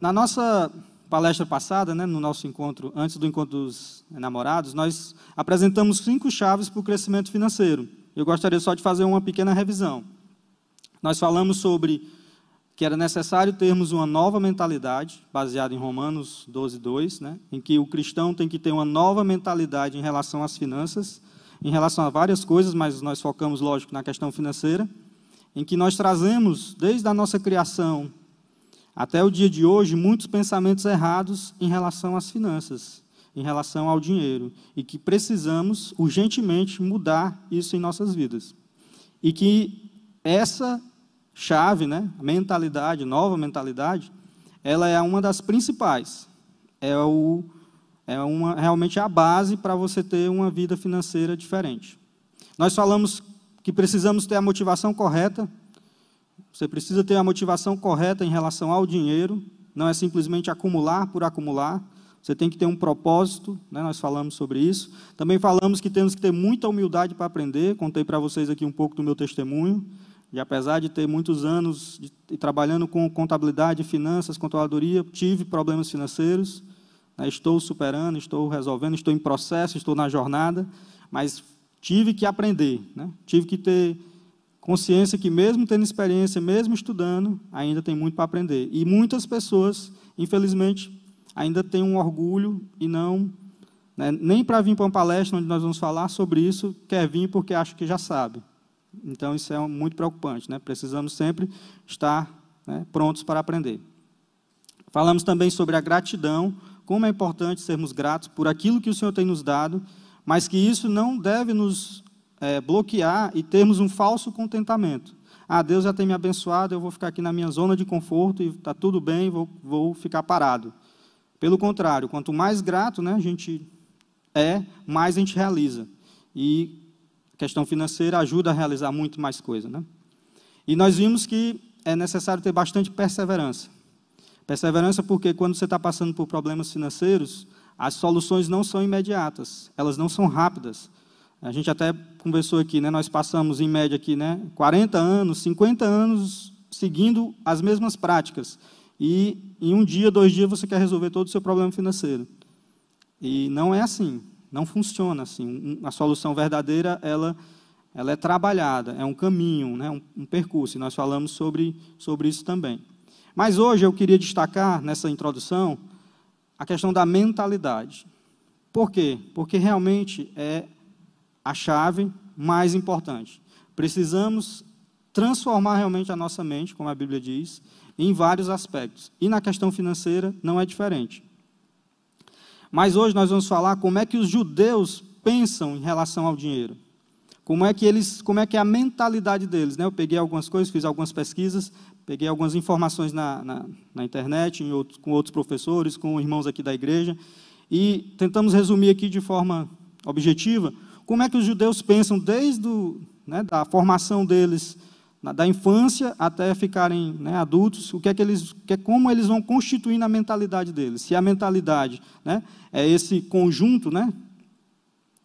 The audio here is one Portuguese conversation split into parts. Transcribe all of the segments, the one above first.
Na nossa palestra passada, né, no nosso encontro, antes do encontro dos namorados, nós apresentamos cinco chaves para o crescimento financeiro. Eu gostaria só de fazer uma pequena revisão. Nós falamos sobre que era necessário termos uma nova mentalidade, baseada em Romanos 12, 2, né, em que o cristão tem que ter uma nova mentalidade em relação às finanças, em relação a várias coisas, mas nós focamos, lógico, na questão financeira, em que nós trazemos, desde a nossa criação até o dia de hoje, muitos pensamentos errados em relação às finanças, em relação ao dinheiro, e que precisamos urgentemente mudar isso em nossas vidas. E que essa chave, né, mentalidade, nova mentalidade, ela é uma das principais. É, o, é uma, realmente a base para você ter uma vida financeira diferente. Nós falamos que precisamos ter a motivação correta você precisa ter a motivação correta em relação ao dinheiro, não é simplesmente acumular por acumular. Você tem que ter um propósito, né? nós falamos sobre isso. Também falamos que temos que ter muita humildade para aprender. Contei para vocês aqui um pouco do meu testemunho. E apesar de ter muitos anos de, de, trabalhando com contabilidade, finanças, controladoria, tive problemas financeiros. Né? Estou superando, estou resolvendo, estou em processo, estou na jornada. Mas tive que aprender, né? tive que ter Consciência que, mesmo tendo experiência, mesmo estudando, ainda tem muito para aprender. E muitas pessoas, infelizmente, ainda têm um orgulho e não. Né, nem para vir para uma palestra onde nós vamos falar sobre isso, quer vir porque acha que já sabe. Então, isso é muito preocupante. Né? Precisamos sempre estar né, prontos para aprender. Falamos também sobre a gratidão, como é importante sermos gratos por aquilo que o Senhor tem nos dado, mas que isso não deve nos é, bloquear e termos um falso contentamento. Ah, Deus já tem me abençoado, eu vou ficar aqui na minha zona de conforto e está tudo bem, vou, vou ficar parado. Pelo contrário, quanto mais grato né, a gente é, mais a gente realiza. E a questão financeira ajuda a realizar muito mais coisa. Né? E nós vimos que é necessário ter bastante perseverança. Perseverança porque quando você está passando por problemas financeiros, as soluções não são imediatas, elas não são rápidas, a gente até conversou aqui, né? Nós passamos em média aqui, né, 40 anos, 50 anos seguindo as mesmas práticas. E em um dia, dois dias você quer resolver todo o seu problema financeiro. E não é assim, não funciona assim. A solução verdadeira, ela ela é trabalhada, é um caminho, né, um, um percurso, e nós falamos sobre, sobre isso também. Mas hoje eu queria destacar nessa introdução a questão da mentalidade. Por quê? Porque realmente é a chave mais importante. Precisamos transformar realmente a nossa mente, como a Bíblia diz, em vários aspectos. E na questão financeira não é diferente. Mas hoje nós vamos falar como é que os judeus pensam em relação ao dinheiro. Como é que eles, como é que é a mentalidade deles, né? Eu peguei algumas coisas, fiz algumas pesquisas, peguei algumas informações na, na, na internet, com outros professores, com irmãos aqui da igreja, e tentamos resumir aqui de forma objetiva como é que os judeus pensam desde o, né, a formação deles da infância até ficarem né, adultos, o que é que eles, que é como eles vão constituir na mentalidade deles. Se a mentalidade né, é esse conjunto, né,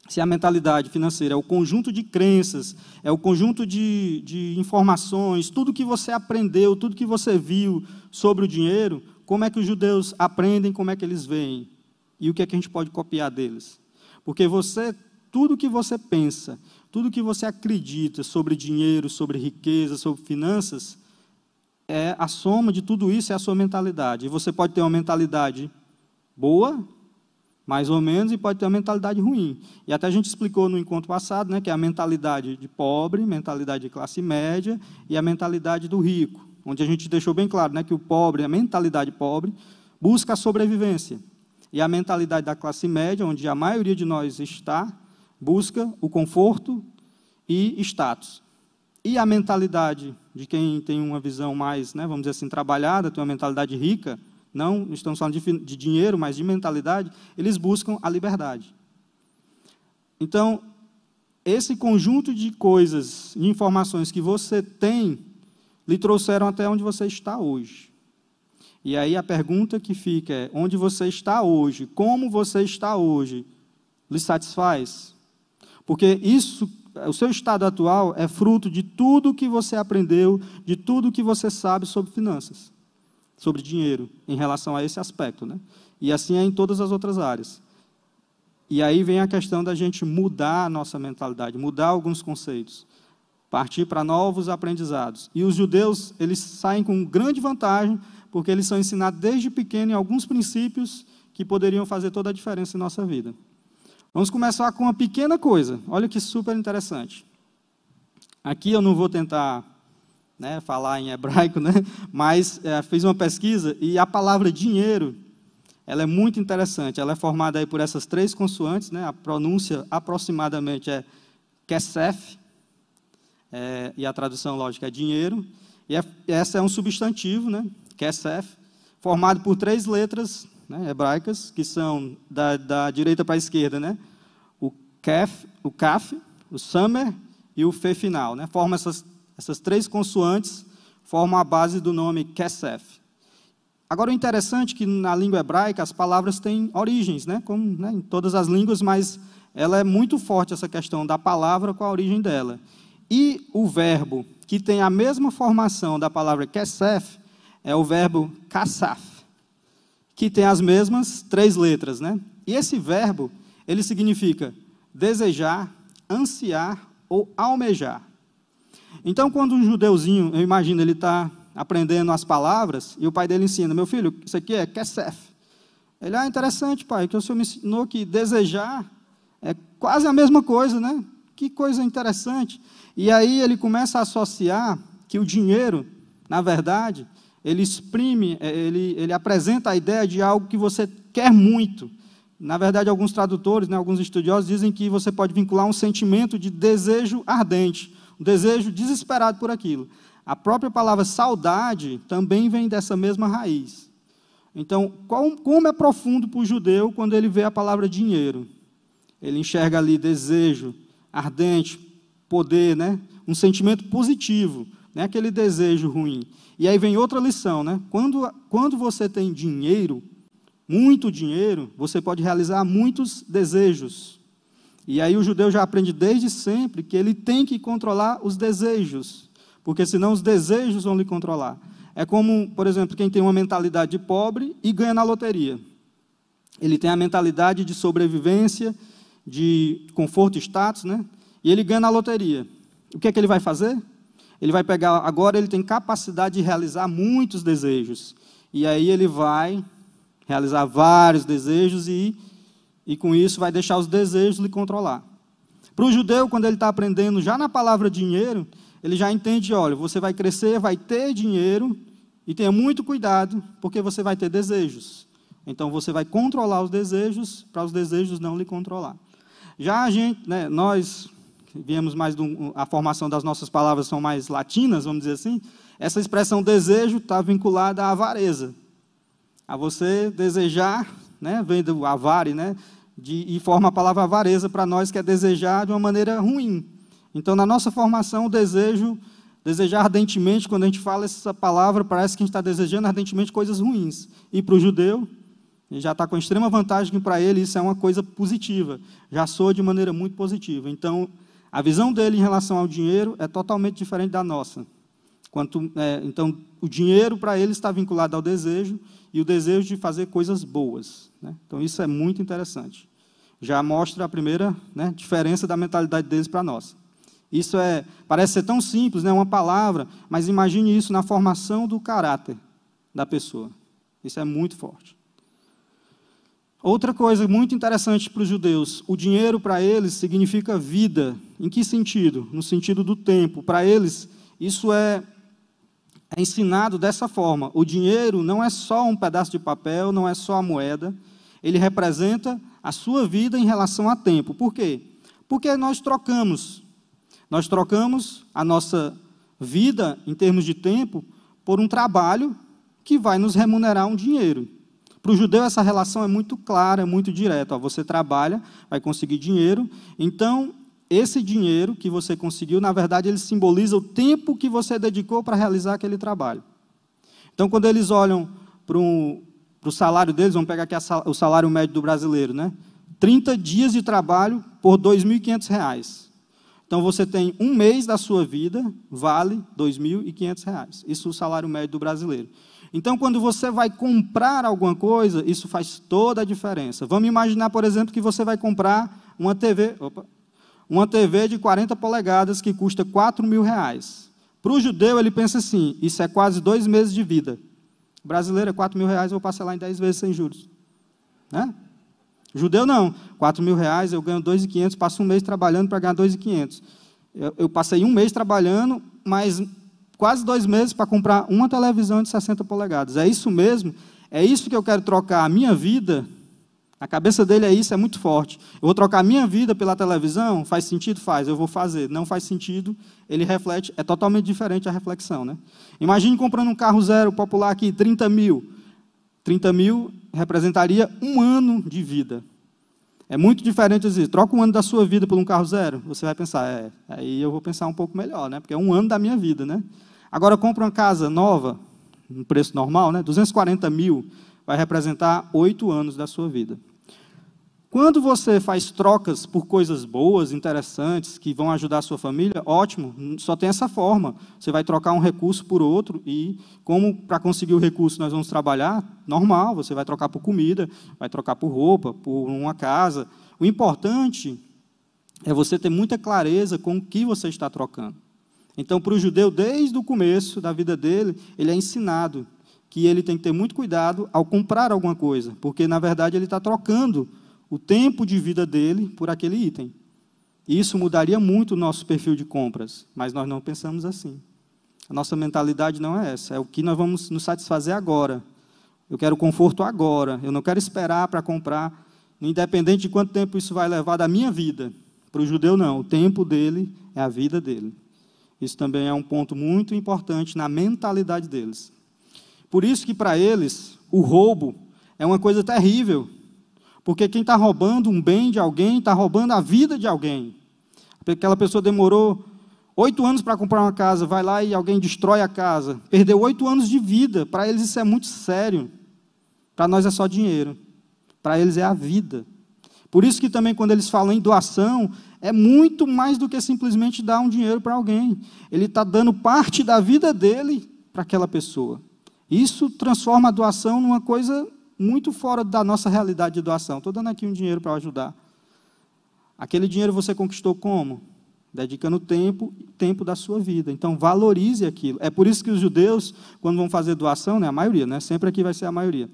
se a mentalidade financeira é o conjunto de crenças, é o conjunto de, de informações, tudo que você aprendeu, tudo que você viu sobre o dinheiro, como é que os judeus aprendem, como é que eles veem e o que é que a gente pode copiar deles. Porque você tudo que você pensa, tudo que você acredita sobre dinheiro, sobre riqueza, sobre finanças, é a soma de tudo isso é a sua mentalidade. E você pode ter uma mentalidade boa, mais ou menos, e pode ter uma mentalidade ruim. E até a gente explicou no encontro passado, né, que é a mentalidade de pobre, mentalidade de classe média e a mentalidade do rico, onde a gente deixou bem claro, né, que o pobre, a mentalidade pobre, busca a sobrevivência. E a mentalidade da classe média, onde a maioria de nós está, busca o conforto e status. E a mentalidade de quem tem uma visão mais, né, vamos dizer assim, trabalhada, tem uma mentalidade rica, não estamos falando de, de dinheiro, mas de mentalidade, eles buscam a liberdade. Então, esse conjunto de coisas, de informações que você tem, lhe trouxeram até onde você está hoje. E aí a pergunta que fica é: onde você está hoje, como você está hoje, lhe satisfaz? Porque isso, o seu estado atual é fruto de tudo que você aprendeu, de tudo que você sabe sobre finanças, sobre dinheiro, em relação a esse aspecto, né? E assim é em todas as outras áreas. E aí vem a questão da gente mudar a nossa mentalidade, mudar alguns conceitos, partir para novos aprendizados. E os judeus, eles saem com grande vantagem, porque eles são ensinados desde pequeno em alguns princípios que poderiam fazer toda a diferença em nossa vida. Vamos começar com uma pequena coisa. Olha que super interessante. Aqui eu não vou tentar né, falar em hebraico, né, mas é, fiz uma pesquisa e a palavra dinheiro ela é muito interessante. Ela é formada aí por essas três consoantes. Né, a pronúncia aproximadamente é kesef, é, e a tradução lógica é dinheiro. E é, essa é um substantivo, né, kesef, formado por três letras né, hebraicas, que são da, da direita para a esquerda, né, o kef, o kaf, o samer e o fe final. Né, formam essas, essas três consoantes, formam a base do nome kesef. Agora, o interessante é que na língua hebraica as palavras têm origens, né, como né, em todas as línguas, mas ela é muito forte, essa questão da palavra com a origem dela. E o verbo que tem a mesma formação da palavra kesef é o verbo kasaf que tem as mesmas três letras, né? E esse verbo, ele significa desejar, ansiar ou almejar. Então, quando um judeuzinho, eu imagino, ele está aprendendo as palavras, e o pai dele ensina, meu filho, isso aqui é kesef. Ele, ah, interessante, pai, que o senhor me ensinou que desejar é quase a mesma coisa, né? Que coisa interessante. E aí ele começa a associar que o dinheiro, na verdade, ele exprime, é, ele, ele apresenta a ideia de algo que você quer muito. Na verdade, alguns tradutores, né, alguns estudiosos dizem que você pode vincular um sentimento de desejo ardente, um desejo desesperado por aquilo. A própria palavra saudade também vem dessa mesma raiz. Então, qual, como é profundo para o judeu quando ele vê a palavra dinheiro? Ele enxerga ali desejo ardente, poder, né? um sentimento positivo, não é aquele desejo ruim. E aí vem outra lição, né? Quando, quando você tem dinheiro, muito dinheiro, você pode realizar muitos desejos. E aí o judeu já aprende desde sempre que ele tem que controlar os desejos, porque senão os desejos vão lhe controlar. É como, por exemplo, quem tem uma mentalidade de pobre e ganha na loteria. Ele tem a mentalidade de sobrevivência, de conforto e status, né? E ele ganha na loteria. O que é que ele vai fazer? ele vai pegar, agora ele tem capacidade de realizar muitos desejos. E aí ele vai realizar vários desejos e, e com isso vai deixar os desejos lhe controlar. Para o judeu, quando ele está aprendendo já na palavra dinheiro, ele já entende: olha, você vai crescer, vai ter dinheiro, e tenha muito cuidado, porque você vai ter desejos. Então você vai controlar os desejos, para os desejos não lhe controlar. Já a gente, né, nós viemos mais do, a formação das nossas palavras são mais latinas, vamos dizer assim, essa expressão desejo está vinculada à avareza. A você desejar, né, vem do avare, né, de, e forma a palavra avareza para nós, que é desejar de uma maneira ruim. Então, na nossa formação, o desejo, desejar ardentemente, quando a gente fala essa palavra, parece que a gente está desejando ardentemente coisas ruins. E para o judeu, ele já está com extrema vantagem que para ele isso é uma coisa positiva. Já soa de maneira muito positiva. Então, a visão dele em relação ao dinheiro é totalmente diferente da nossa. Quanto, é, então, o dinheiro para ele está vinculado ao desejo e o desejo de fazer coisas boas. Né? Então, isso é muito interessante. Já mostra a primeira né, diferença da mentalidade deles para nós. Isso é, parece ser tão simples, né, uma palavra, mas imagine isso na formação do caráter da pessoa. Isso é muito forte. Outra coisa muito interessante para os judeus: o dinheiro para eles significa vida. Em que sentido? No sentido do tempo. Para eles, isso é, é ensinado dessa forma: o dinheiro não é só um pedaço de papel, não é só a moeda. Ele representa a sua vida em relação a tempo. Por quê? Porque nós trocamos. Nós trocamos a nossa vida, em termos de tempo, por um trabalho que vai nos remunerar um dinheiro. Para o judeu, essa relação é muito clara, é muito direta. você trabalha, vai conseguir dinheiro. Então, esse dinheiro que você conseguiu, na verdade, ele simboliza o tempo que você dedicou para realizar aquele trabalho. Então, quando eles olham para o salário deles, vamos pegar aqui a, o salário médio do brasileiro, né? 30 dias de trabalho por R$ 2.500. Então, você tem um mês da sua vida, vale R$ 2.500. Isso é o salário médio do brasileiro. Então, quando você vai comprar alguma coisa, isso faz toda a diferença. Vamos imaginar, por exemplo, que você vai comprar uma TV, opa, uma TV de 40 polegadas que custa 4 mil reais. Para o judeu, ele pensa assim: isso é quase dois meses de vida. Brasileiro é 4 mil reais, eu vou parcelar em 10 vezes sem juros. Né? Judeu não. 4 mil reais, eu ganho 2.500, passo um mês trabalhando para ganhar 2.500. Eu, eu passei um mês trabalhando, mas quase dois meses para comprar uma televisão de 60 polegadas. É isso mesmo? É isso que eu quero trocar a minha vida? A cabeça dele é isso, é muito forte. Eu vou trocar a minha vida pela televisão? Faz sentido? Faz, eu vou fazer. Não faz sentido, ele reflete, é totalmente diferente a reflexão. Né? Imagine comprando um carro zero popular aqui, 30 mil. 30 mil representaria um ano de vida. É muito diferente dizer, troca um ano da sua vida por um carro zero. Você vai pensar, é, aí eu vou pensar um pouco melhor, né? Porque é um ano da minha vida, né? Agora compra uma casa nova, no preço normal, né? 240 mil vai representar oito anos da sua vida. Quando você faz trocas por coisas boas, interessantes, que vão ajudar a sua família, ótimo, só tem essa forma. Você vai trocar um recurso por outro e, como para conseguir o recurso nós vamos trabalhar, normal, você vai trocar por comida, vai trocar por roupa, por uma casa. O importante é você ter muita clareza com o que você está trocando. Então, para o judeu, desde o começo da vida dele, ele é ensinado que ele tem que ter muito cuidado ao comprar alguma coisa, porque, na verdade, ele está trocando o tempo de vida dele por aquele item. Isso mudaria muito o nosso perfil de compras, mas nós não pensamos assim. A nossa mentalidade não é essa, é o que nós vamos nos satisfazer agora. Eu quero conforto agora, eu não quero esperar para comprar, independente de quanto tempo isso vai levar da minha vida. Para o judeu, não, o tempo dele é a vida dele. Isso também é um ponto muito importante na mentalidade deles. Por isso que para eles o roubo é uma coisa terrível, porque quem está roubando um bem de alguém está roubando a vida de alguém. Aquela pessoa demorou oito anos para comprar uma casa, vai lá e alguém destrói a casa, perdeu oito anos de vida. Para eles isso é muito sério. Para nós é só dinheiro. Para eles é a vida. Por isso que também quando eles falam em doação, é muito mais do que simplesmente dar um dinheiro para alguém. Ele está dando parte da vida dele para aquela pessoa. Isso transforma a doação numa coisa muito fora da nossa realidade de doação. Estou dando aqui um dinheiro para ajudar. Aquele dinheiro você conquistou como? Dedicando tempo, tempo da sua vida. Então, valorize aquilo. É por isso que os judeus, quando vão fazer doação, né, a maioria, né, sempre aqui vai ser a maioria,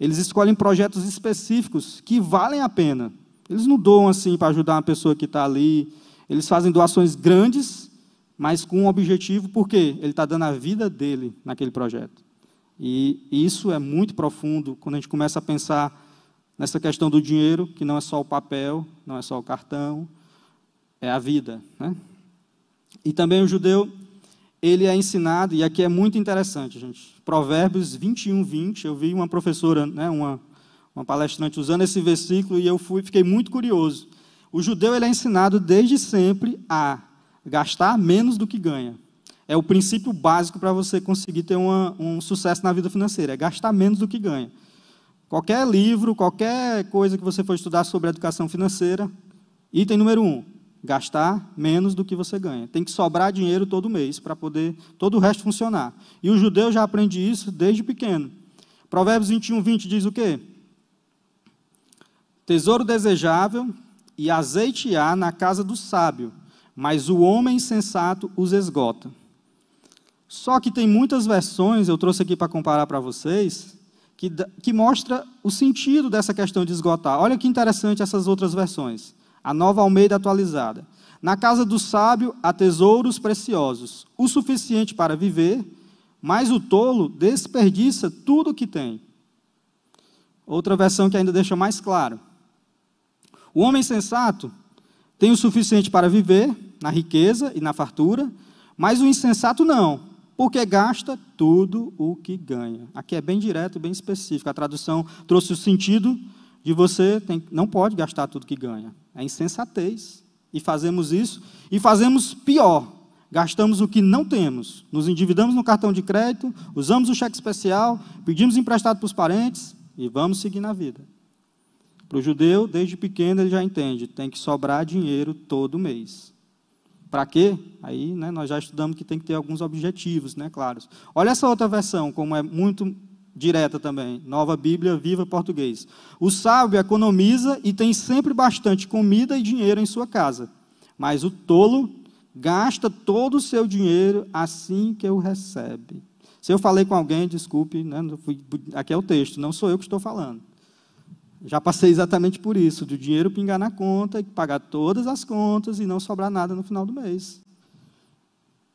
eles escolhem projetos específicos que valem a pena. Eles não doam assim para ajudar uma pessoa que está ali. Eles fazem doações grandes, mas com um objetivo, porque ele está dando a vida dele naquele projeto. E isso é muito profundo quando a gente começa a pensar nessa questão do dinheiro, que não é só o papel, não é só o cartão, é a vida. Né? E também o judeu, ele é ensinado, e aqui é muito interessante, gente. Provérbios 21, 20. Eu vi uma professora, né, uma uma palestrante usando esse versículo e eu fui, fiquei muito curioso. O judeu ele é ensinado desde sempre a gastar menos do que ganha. É o princípio básico para você conseguir ter uma, um sucesso na vida financeira, é gastar menos do que ganha. Qualquer livro, qualquer coisa que você for estudar sobre educação financeira, item número um, gastar menos do que você ganha. Tem que sobrar dinheiro todo mês para poder todo o resto funcionar. E o judeu já aprende isso desde pequeno. Provérbios 21, 20 diz o quê? Tesouro desejável e azeite há na casa do sábio, mas o homem sensato os esgota. Só que tem muitas versões, eu trouxe aqui para comparar para vocês, que, que mostra o sentido dessa questão de esgotar. Olha que interessante essas outras versões. A nova Almeida atualizada. Na casa do sábio há tesouros preciosos, o suficiente para viver, mas o tolo desperdiça tudo o que tem. Outra versão que ainda deixa mais claro. O homem sensato tem o suficiente para viver, na riqueza e na fartura, mas o insensato não, porque gasta tudo o que ganha. Aqui é bem direto, bem específico. A tradução trouxe o sentido de você tem, não pode gastar tudo que ganha. É insensatez. E fazemos isso, e fazemos pior. Gastamos o que não temos. Nos endividamos no cartão de crédito, usamos o cheque especial, pedimos emprestado para os parentes e vamos seguir na vida. Para o judeu, desde pequeno, ele já entende, tem que sobrar dinheiro todo mês. Para quê? Aí né, nós já estudamos que tem que ter alguns objetivos, né, claros. Olha essa outra versão, como é muito direta também. Nova Bíblia, Viva Português. O sábio economiza e tem sempre bastante comida e dinheiro em sua casa. Mas o tolo gasta todo o seu dinheiro assim que o recebe. Se eu falei com alguém, desculpe, né, fui, aqui é o texto, não sou eu que estou falando. Já passei exatamente por isso, de o dinheiro pingar na conta e pagar todas as contas e não sobrar nada no final do mês.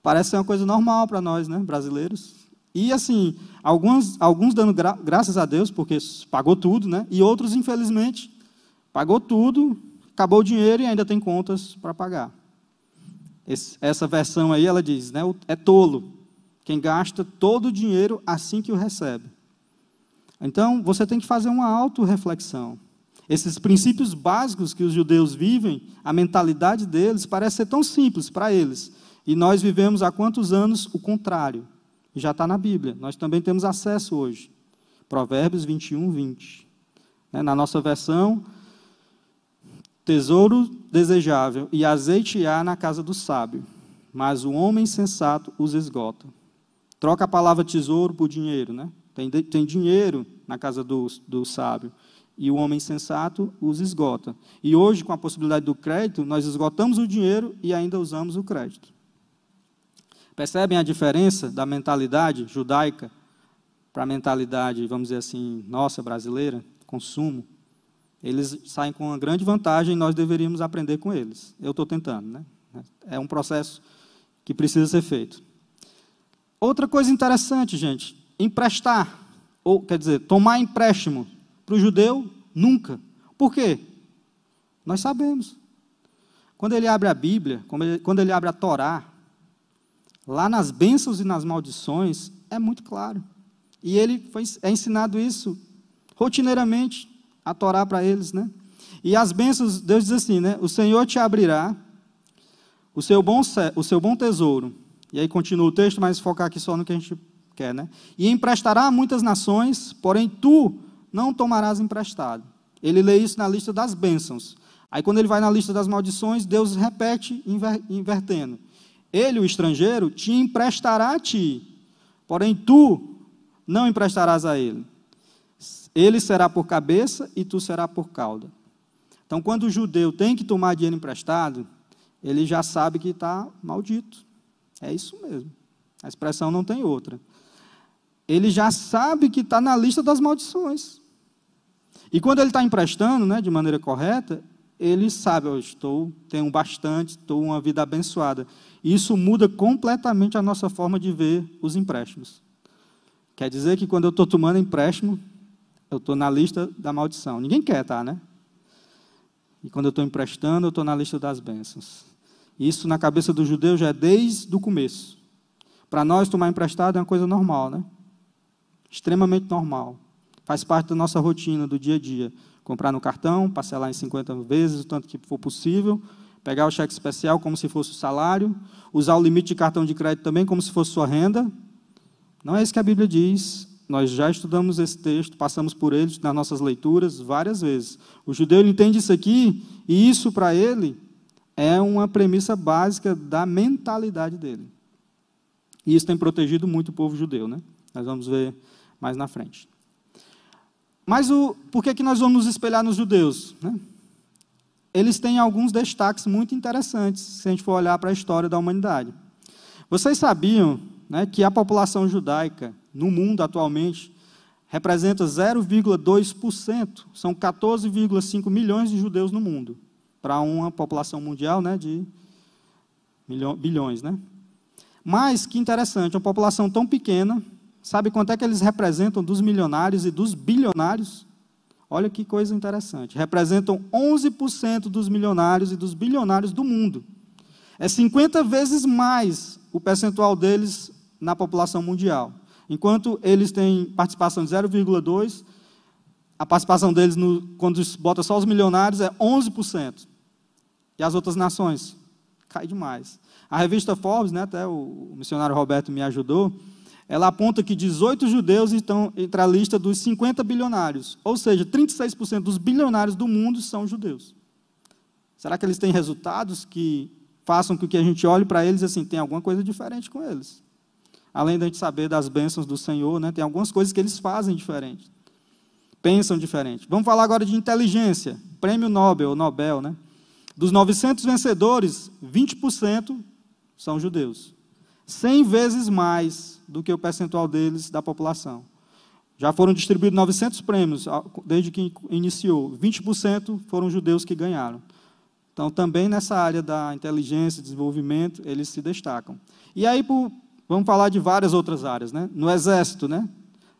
Parece ser uma coisa normal para nós, né, brasileiros. E assim, alguns, alguns dando gra graças a Deus, porque pagou tudo, né? E outros, infelizmente, pagou tudo, acabou o dinheiro e ainda tem contas para pagar. Esse, essa versão aí, ela diz, né? É tolo quem gasta todo o dinheiro assim que o recebe então, você tem que fazer uma autorreflexão. Esses princípios básicos que os judeus vivem, a mentalidade deles parece ser tão simples para eles. E nós vivemos há quantos anos o contrário? Já está na Bíblia. Nós também temos acesso hoje. Provérbios 21, 20. Né, na nossa versão, tesouro desejável e azeite há na casa do sábio, mas o homem sensato os esgota. Troca a palavra tesouro por dinheiro, né? Tem, tem dinheiro na casa do, do sábio. E o homem sensato os esgota. E hoje, com a possibilidade do crédito, nós esgotamos o dinheiro e ainda usamos o crédito. Percebem a diferença da mentalidade judaica para a mentalidade, vamos dizer assim, nossa, brasileira, consumo? Eles saem com uma grande vantagem e nós deveríamos aprender com eles. Eu estou tentando, né? É um processo que precisa ser feito. Outra coisa interessante, gente, emprestar, ou quer dizer, tomar empréstimo para o judeu, nunca. Por quê? Nós sabemos. Quando ele abre a Bíblia, quando ele, abre a Torá, lá nas bênçãos e nas maldições, é muito claro. E ele foi, é ensinado isso rotineiramente, a Torá para eles, né? E as bênçãos, Deus diz assim, né? O Senhor te abrirá o seu bom, o seu bom tesouro. E aí continua o texto, mas focar aqui só no que a gente quer, né? E emprestará a muitas nações, porém tu não tomarás emprestado. Ele lê isso na lista das bênçãos. Aí quando ele vai na lista das maldições, Deus repete inver, invertendo. Ele, o estrangeiro, te emprestará a ti, porém tu não emprestarás a ele. Ele será por cabeça e tu será por cauda. Então, quando o judeu tem que tomar dinheiro emprestado, ele já sabe que está maldito. É isso mesmo. A expressão não tem outra ele já sabe que está na lista das maldições. E quando ele está emprestando né, de maneira correta, ele sabe, eu estou, tenho bastante, estou uma vida abençoada. E isso muda completamente a nossa forma de ver os empréstimos. Quer dizer que quando eu estou tomando empréstimo, eu estou na lista da maldição. Ninguém quer estar, tá, né? E quando eu estou emprestando, eu estou na lista das bênçãos. Isso na cabeça do judeu já é desde o começo. Para nós, tomar emprestado é uma coisa normal, né? Extremamente normal. Faz parte da nossa rotina do dia a dia. Comprar no cartão, parcelar em 50 vezes, o tanto que for possível, pegar o cheque especial como se fosse o salário, usar o limite de cartão de crédito também como se fosse sua renda. Não é isso que a Bíblia diz. Nós já estudamos esse texto, passamos por ele nas nossas leituras várias vezes. O judeu entende isso aqui, e isso para ele é uma premissa básica da mentalidade dele. E isso tem protegido muito o povo judeu, né? Nós vamos ver mais na frente. Mas o, por que, que nós vamos nos espelhar nos judeus? Né? Eles têm alguns destaques muito interessantes, se a gente for olhar para a história da humanidade. Vocês sabiam né, que a população judaica no mundo atualmente representa 0,2%, são 14,5 milhões de judeus no mundo, para uma população mundial né, de milho, bilhões. Né? Mas, que interessante, uma população tão pequena Sabe quanto é que eles representam dos milionários e dos bilionários? Olha que coisa interessante. Representam 11% dos milionários e dos bilionários do mundo. É 50 vezes mais o percentual deles na população mundial. Enquanto eles têm participação de 0,2%, a participação deles, no, quando bota só os milionários, é 11%. E as outras nações? Cai demais. A revista Forbes, né, até o missionário Roberto me ajudou, ela aponta que 18 judeus estão entre a lista dos 50 bilionários, ou seja, 36% dos bilionários do mundo são judeus. Será que eles têm resultados que façam com que a gente olhe para eles e assim, tem alguma coisa diferente com eles? Além da gente saber das bênçãos do Senhor, né, tem algumas coisas que eles fazem diferente, pensam diferente. Vamos falar agora de inteligência, prêmio Nobel, Nobel, né? Dos 900 vencedores, 20% são judeus. 100 vezes mais do que o percentual deles da população. Já foram distribuídos 900 prêmios desde que iniciou. 20% foram judeus que ganharam. Então, também nessa área da inteligência, desenvolvimento, eles se destacam. E aí, por, vamos falar de várias outras áreas. Né? No exército, né?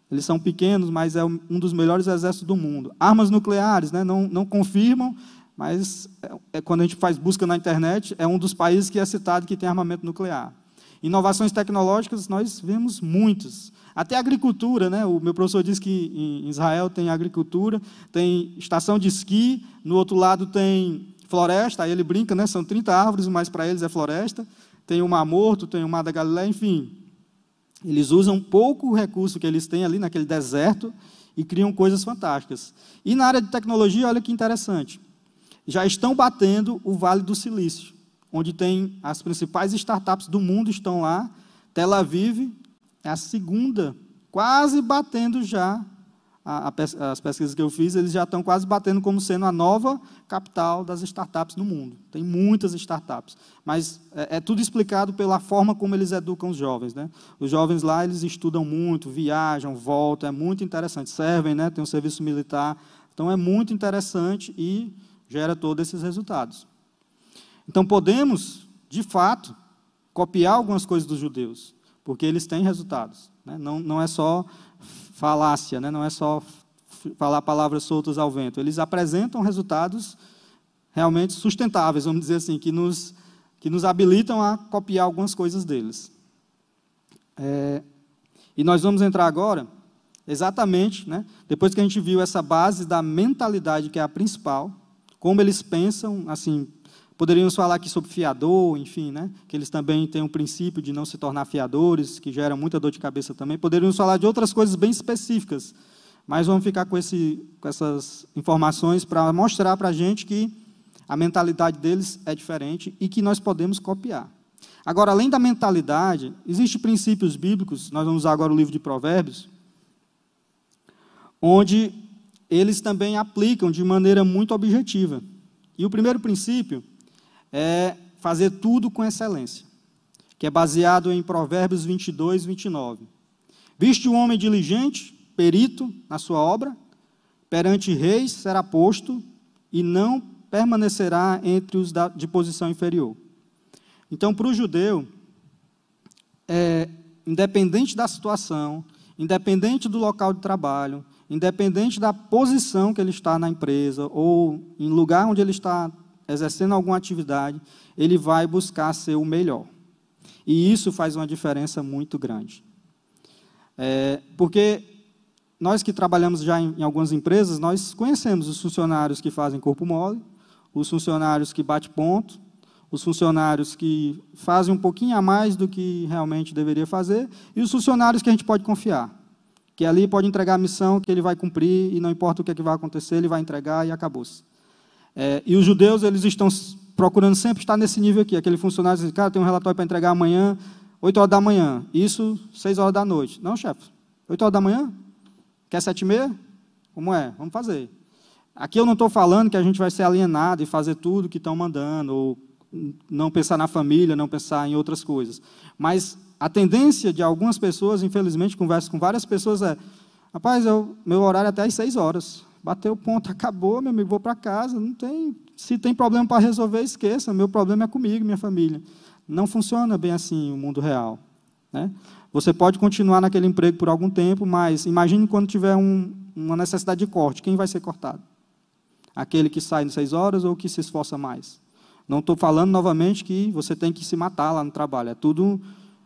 eles são pequenos, mas é um dos melhores exércitos do mundo. Armas nucleares, né? não, não confirmam, mas é, é, quando a gente faz busca na internet, é um dos países que é citado que tem armamento nuclear. Inovações tecnológicas nós vemos muitas. Até agricultura, né? o meu professor disse que em Israel tem agricultura, tem estação de esqui, no outro lado tem floresta, aí ele brinca, né? são 30 árvores, mas para eles é floresta. Tem o Mar Morto, tem o Mar da Galiléia, enfim. Eles usam pouco o recurso que eles têm ali naquele deserto e criam coisas fantásticas. E na área de tecnologia, olha que interessante. Já estão batendo o Vale do Silício onde tem as principais startups do mundo estão lá. Tel Aviv é a segunda, quase batendo já. A, a, as pesquisas que eu fiz, eles já estão quase batendo como sendo a nova capital das startups no mundo. Tem muitas startups, mas é, é tudo explicado pela forma como eles educam os jovens. Né? Os jovens lá, eles estudam muito, viajam, voltam, é muito interessante. Servem, né? tem um serviço militar. Então, é muito interessante e gera todos esses resultados. Então podemos, de fato, copiar algumas coisas dos judeus, porque eles têm resultados. Né? Não, não é só falácia, né? não é só falar palavras soltas ao vento. Eles apresentam resultados realmente sustentáveis, vamos dizer assim, que nos, que nos habilitam a copiar algumas coisas deles. É, e nós vamos entrar agora, exatamente, né, depois que a gente viu essa base da mentalidade, que é a principal, como eles pensam, assim, Poderíamos falar aqui sobre fiador, enfim, né? que eles também têm um princípio de não se tornar fiadores, que gera muita dor de cabeça também. Poderíamos falar de outras coisas bem específicas, mas vamos ficar com, esse, com essas informações para mostrar para a gente que a mentalidade deles é diferente e que nós podemos copiar. Agora, além da mentalidade, existem princípios bíblicos, nós vamos usar agora o livro de Provérbios, onde eles também aplicam de maneira muito objetiva. E o primeiro princípio é fazer tudo com excelência, que é baseado em Provérbios 22, 29. Viste o homem diligente, perito na sua obra, perante reis será posto e não permanecerá entre os de posição inferior. Então, para o judeu, é, independente da situação, independente do local de trabalho, independente da posição que ele está na empresa ou em lugar onde ele está exercendo alguma atividade, ele vai buscar ser o melhor. E isso faz uma diferença muito grande. É, porque nós que trabalhamos já em, em algumas empresas, nós conhecemos os funcionários que fazem corpo mole, os funcionários que bate ponto, os funcionários que fazem um pouquinho a mais do que realmente deveria fazer e os funcionários que a gente pode confiar, que ali pode entregar a missão que ele vai cumprir e não importa o que, é que vai acontecer, ele vai entregar e acabou-se. É, e os judeus, eles estão procurando sempre estar nesse nível aqui. Aquele funcionário diz, cara, tem um relatório para entregar amanhã, 8 horas da manhã. Isso, 6 horas da noite. Não, chefe, 8 horas da manhã? Quer 7 e meia? Como é? Vamos fazer. Aqui eu não estou falando que a gente vai ser alienado e fazer tudo que estão mandando, ou não pensar na família, não pensar em outras coisas. Mas a tendência de algumas pessoas, infelizmente, converso com várias pessoas, é: rapaz, eu, meu horário é até às 6 horas. Bateu o ponto, acabou, meu amigo, vou para casa. Não tem, se tem problema para resolver, esqueça. Meu problema é comigo, minha família. Não funciona bem assim o mundo real. Né? Você pode continuar naquele emprego por algum tempo, mas imagine quando tiver um, uma necessidade de corte, quem vai ser cortado? Aquele que sai em seis horas ou que se esforça mais? Não estou falando novamente que você tem que se matar lá no trabalho. É tudo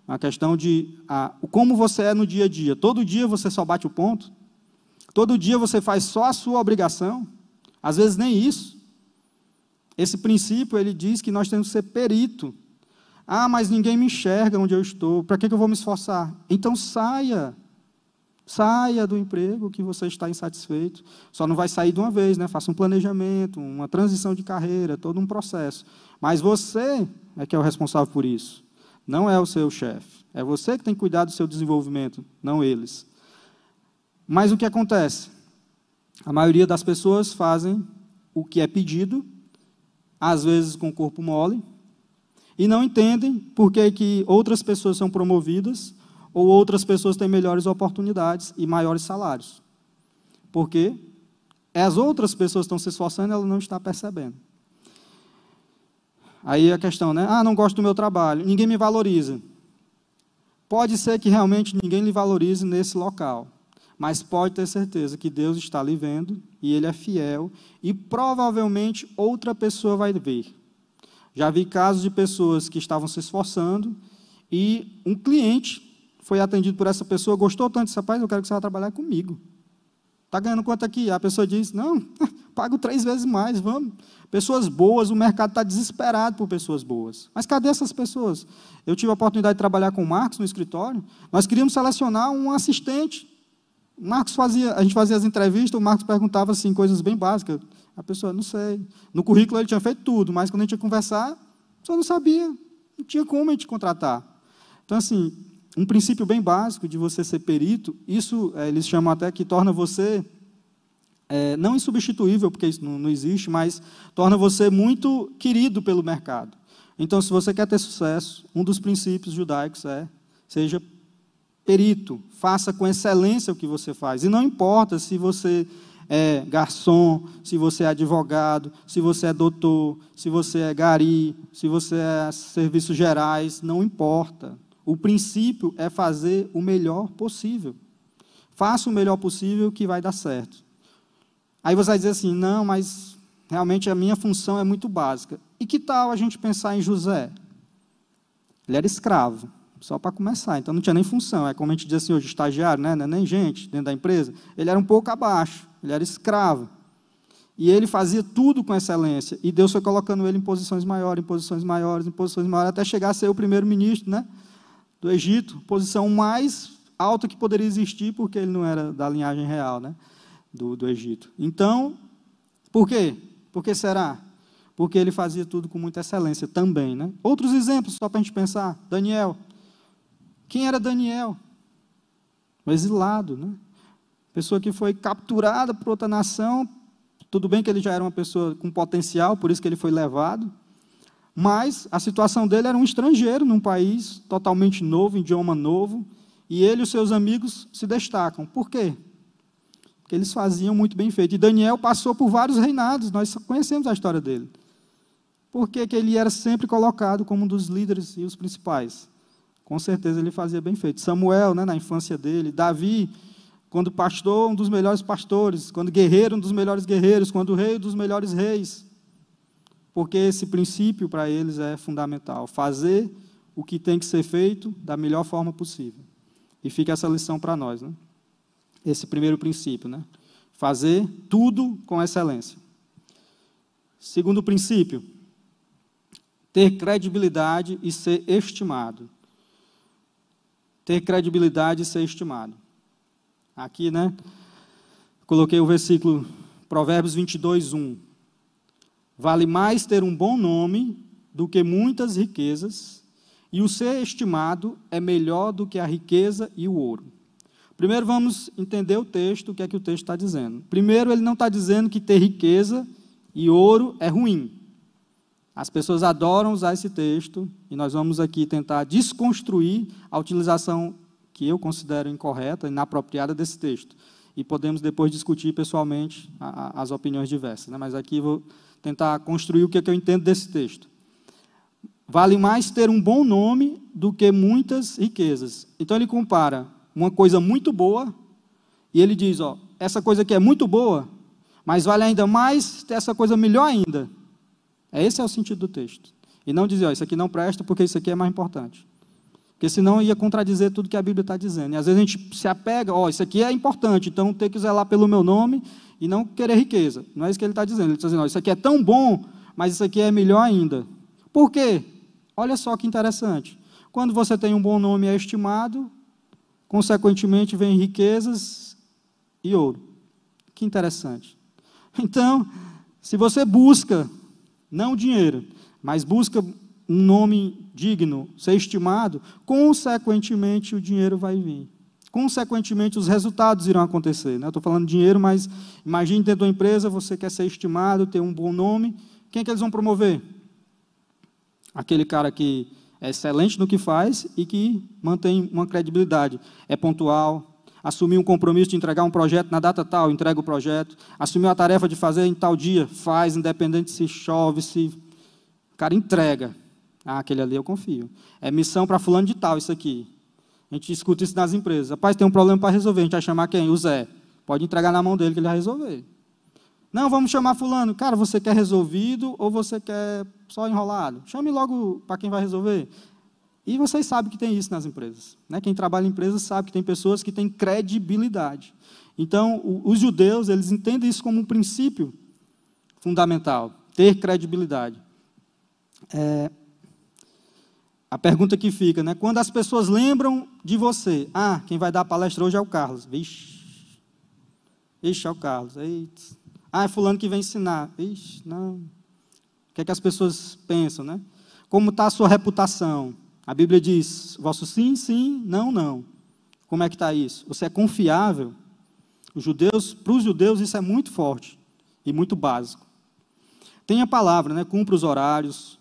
uma questão de a, como você é no dia a dia. Todo dia você só bate o ponto. Todo dia você faz só a sua obrigação? Às vezes nem isso. Esse princípio, ele diz que nós temos que ser perito. Ah, mas ninguém me enxerga onde eu estou, para que, eu vou me esforçar? Então saia. Saia do emprego que você está insatisfeito. Só não vai sair de uma vez, né? Faça um planejamento, uma transição de carreira, todo um processo. Mas você é que é o responsável por isso. Não é o seu chefe. É você que tem que cuidar do seu desenvolvimento, não eles. Mas o que acontece? A maioria das pessoas fazem o que é pedido, às vezes com o corpo mole, e não entendem por que, que outras pessoas são promovidas ou outras pessoas têm melhores oportunidades e maiores salários. Porque as outras pessoas estão se esforçando e ela não está percebendo. Aí a questão, né? Ah, não gosto do meu trabalho, ninguém me valoriza. Pode ser que realmente ninguém lhe valorize nesse local. Mas pode ter certeza que Deus está lhe vendo e ele é fiel e provavelmente outra pessoa vai ver. Já vi casos de pessoas que estavam se esforçando e um cliente foi atendido por essa pessoa, gostou tanto, disse, rapaz, eu quero que você vá trabalhar comigo. Está ganhando quanto aqui? A pessoa diz, não, pago três vezes mais, vamos. Pessoas boas, o mercado está desesperado por pessoas boas. Mas cadê essas pessoas? Eu tive a oportunidade de trabalhar com o Marcos no escritório, nós queríamos selecionar um assistente Marcos fazia, a gente fazia as entrevistas, o Marcos perguntava assim coisas bem básicas. A pessoa, não sei. No currículo ele tinha feito tudo, mas quando a gente ia conversar, a pessoa não sabia, não tinha como a gente contratar. Então, assim, um princípio bem básico de você ser perito, isso é, eles chamam até que torna você é, não insubstituível, porque isso não, não existe, mas torna você muito querido pelo mercado. Então, se você quer ter sucesso, um dos princípios judaicos é seja perito, faça com excelência o que você faz. E não importa se você é garçom, se você é advogado, se você é doutor, se você é gari, se você é serviços gerais, não importa. O princípio é fazer o melhor possível. Faça o melhor possível que vai dar certo. Aí você vai dizer assim: não, mas realmente a minha função é muito básica. E que tal a gente pensar em José? Ele era escravo só para começar. Então não tinha nem função. É como a gente diz assim hoje, estagiário, né? É nem gente dentro da empresa. Ele era um pouco abaixo, ele era escravo. E ele fazia tudo com excelência. E Deus foi colocando ele em posições maiores, em posições maiores, em posições maiores, até chegar a ser o primeiro-ministro né? do Egito, posição mais alta que poderia existir, porque ele não era da linhagem real né? do, do Egito. Então, por quê? Por que será? Porque ele fazia tudo com muita excelência também. Né? Outros exemplos, só para a gente pensar: Daniel, quem era Daniel? O exilado, né? Pessoa que foi capturada por outra nação. Tudo bem que ele já era uma pessoa com potencial, por isso que ele foi levado. Mas a situação dele era um estrangeiro num país totalmente novo, idioma novo, e ele e os seus amigos se destacam. Por quê? Porque eles faziam muito bem feito. E Daniel passou por vários reinados, nós conhecemos a história dele. Por que, que ele era sempre colocado como um dos líderes e os principais? com certeza ele fazia bem feito. Samuel, né, na infância dele, Davi, quando pastor, um dos melhores pastores, quando guerreiro, um dos melhores guerreiros, quando rei, um dos melhores reis. Porque esse princípio para eles é fundamental, fazer o que tem que ser feito da melhor forma possível. E fica essa lição para nós, né? Esse primeiro princípio, né? Fazer tudo com excelência. Segundo princípio, ter credibilidade e ser estimado ter credibilidade e ser estimado. Aqui, né? Coloquei o versículo Provérbios 22, 1. Vale mais ter um bom nome do que muitas riquezas, e o ser estimado é melhor do que a riqueza e o ouro. Primeiro vamos entender o texto, o que é que o texto está dizendo. Primeiro, ele não está dizendo que ter riqueza e ouro é ruim. As pessoas adoram usar esse texto e nós vamos aqui tentar desconstruir a utilização que eu considero incorreta, inapropriada desse texto. E podemos depois discutir pessoalmente a, a, as opiniões diversas. Né? Mas aqui vou tentar construir o que, é que eu entendo desse texto. Vale mais ter um bom nome do que muitas riquezas. Então ele compara uma coisa muito boa e ele diz: ó, essa coisa que é muito boa, mas vale ainda mais ter essa coisa melhor ainda. Esse é o sentido do texto. E não dizer, ó, isso aqui não presta porque isso aqui é mais importante. Porque senão ia contradizer tudo que a Bíblia está dizendo. E às vezes a gente se apega, ó, isso aqui é importante, então tem que zelar pelo meu nome e não querer riqueza. Não é isso que ele está dizendo. Ele está dizendo, ó, isso aqui é tão bom, mas isso aqui é melhor ainda. Por quê? Olha só que interessante. Quando você tem um bom nome é estimado, consequentemente vem riquezas e ouro. Que interessante. Então, se você busca não o dinheiro, mas busca um nome digno, ser estimado, consequentemente o dinheiro vai vir. Consequentemente, os resultados irão acontecer. Né? Estou falando dinheiro, mas imagine dentro da empresa, você quer ser estimado, ter um bom nome. Quem é que eles vão promover? Aquele cara que é excelente no que faz e que mantém uma credibilidade. É pontual, assumiu um compromisso de entregar um projeto na data tal, entrega o projeto, assumiu a tarefa de fazer em tal dia, faz, independente se chove, se. O cara entrega. Ah, aquele ali eu confio. É missão para fulano de tal, isso aqui. A gente escuta isso nas empresas. Rapaz, tem um problema para resolver, a gente vai chamar quem? O Zé. Pode entregar na mão dele que ele vai resolver. Não, vamos chamar fulano. Cara, você quer resolvido ou você quer só enrolado? Chame logo para quem vai resolver. E vocês sabem que tem isso nas empresas. Né? Quem trabalha em empresas sabe que tem pessoas que têm credibilidade. Então, o, os judeus, eles entendem isso como um princípio fundamental, ter credibilidade. É, a pergunta que fica, né? Quando as pessoas lembram de você, ah, quem vai dar a palestra hoje é o Carlos. Vixe. Ixi, é o Carlos. Eita. Ah, é fulano que vem ensinar. Ixi, não. O que é que as pessoas pensam, né? Como está a sua reputação? A Bíblia diz: vosso sim, sim, não, não. Como é que está isso? Você é confiável? Os judeus, para os judeus, isso é muito forte e muito básico. Tem a palavra, né? cumpra os horários,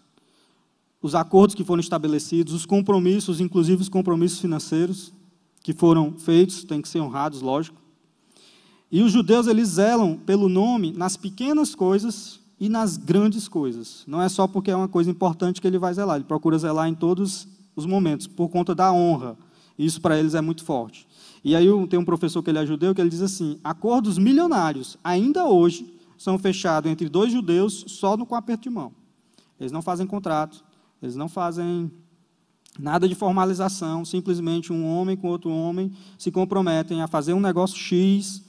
os acordos que foram estabelecidos, os compromissos, inclusive os compromissos financeiros que foram feitos, têm que ser honrados, lógico. E os judeus eles zelam pelo nome nas pequenas coisas e nas grandes coisas. Não é só porque é uma coisa importante que ele vai zelar, ele procura zelar em todos os momentos, por conta da honra. Isso para eles é muito forte. E aí tem um professor que ele é judeu que ele diz assim: acordos milionários, ainda hoje, são fechados entre dois judeus só no com aperto de mão. Eles não fazem contrato, eles não fazem nada de formalização, simplesmente um homem com outro homem se comprometem a fazer um negócio X,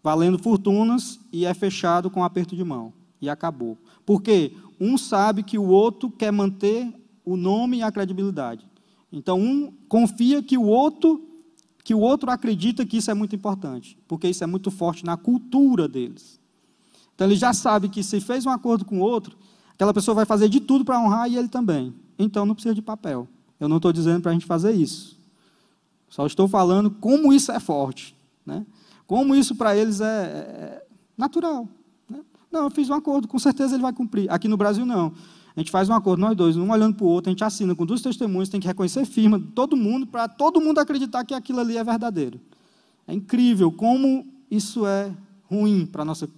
valendo fortunas, e é fechado com aperto de mão e acabou. Porque um sabe que o outro quer manter o nome e a credibilidade. Então um confia que o outro que o outro acredita que isso é muito importante, porque isso é muito forte na cultura deles. Então ele já sabe que se fez um acordo com o outro, aquela pessoa vai fazer de tudo para honrar e ele também. Então não precisa de papel. Eu não estou dizendo para a gente fazer isso. Só estou falando como isso é forte, né? Como isso para eles é, é, é natural. Não, eu fiz um acordo, com certeza ele vai cumprir. Aqui no Brasil, não. A gente faz um acordo, nós dois, um olhando para o outro, a gente assina com duas testemunhas, tem que reconhecer firma, todo mundo, para todo mundo acreditar que aquilo ali é verdadeiro. É incrível como isso é ruim para nossa,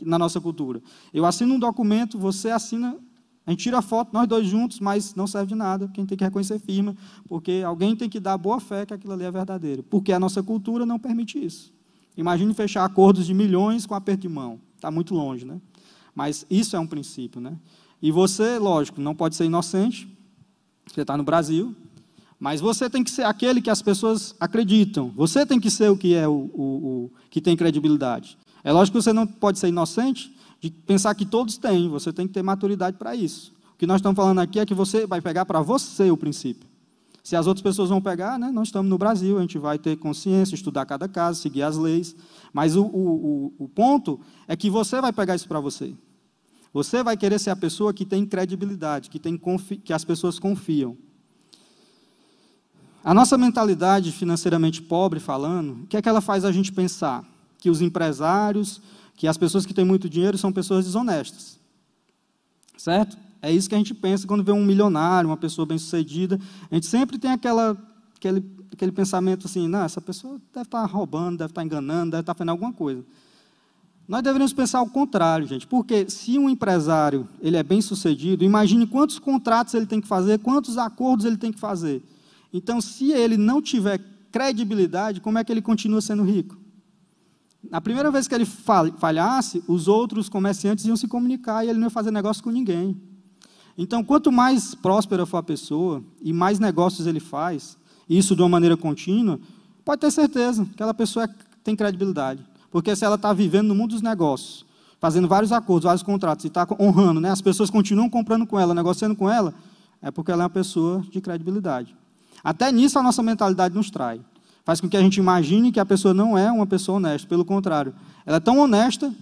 na nossa cultura. Eu assino um documento, você assina, a gente tira a foto, nós dois juntos, mas não serve de nada, quem tem que reconhecer firma, porque alguém tem que dar boa fé que aquilo ali é verdadeiro, porque a nossa cultura não permite isso. Imagine fechar acordos de milhões com aperto de mão. Está muito longe, né? Mas isso é um princípio, né? E você, lógico, não pode ser inocente, você está no Brasil, mas você tem que ser aquele que as pessoas acreditam. Você tem que ser o que é o, o, o que tem credibilidade. É lógico que você não pode ser inocente de pensar que todos têm. Você tem que ter maturidade para isso. O que nós estamos falando aqui é que você vai pegar para você o princípio. Se as outras pessoas vão pegar, né, nós estamos no Brasil, a gente vai ter consciência, estudar cada caso, seguir as leis. Mas o, o, o ponto é que você vai pegar isso para você. Você vai querer ser a pessoa que tem credibilidade, que, tem que as pessoas confiam. A nossa mentalidade financeiramente pobre falando, o que é que ela faz a gente pensar? Que os empresários, que as pessoas que têm muito dinheiro são pessoas desonestas. Certo? É isso que a gente pensa quando vê um milionário, uma pessoa bem-sucedida. A gente sempre tem aquela, aquele, aquele pensamento assim, não, essa pessoa deve estar tá roubando, deve estar tá enganando, deve estar tá fazendo alguma coisa. Nós deveríamos pensar o contrário, gente, porque se um empresário ele é bem-sucedido, imagine quantos contratos ele tem que fazer, quantos acordos ele tem que fazer. Então, se ele não tiver credibilidade, como é que ele continua sendo rico? Na primeira vez que ele falhasse, os outros comerciantes iam se comunicar e ele não ia fazer negócio com ninguém. Então, quanto mais próspera for a pessoa e mais negócios ele faz, isso de uma maneira contínua, pode ter certeza que aquela pessoa é, tem credibilidade. Porque se ela está vivendo no mundo dos negócios, fazendo vários acordos, vários contratos, e está honrando, né? as pessoas continuam comprando com ela, negociando com ela, é porque ela é uma pessoa de credibilidade. Até nisso a nossa mentalidade nos trai. Faz com que a gente imagine que a pessoa não é uma pessoa honesta, pelo contrário. Ela é tão honesta,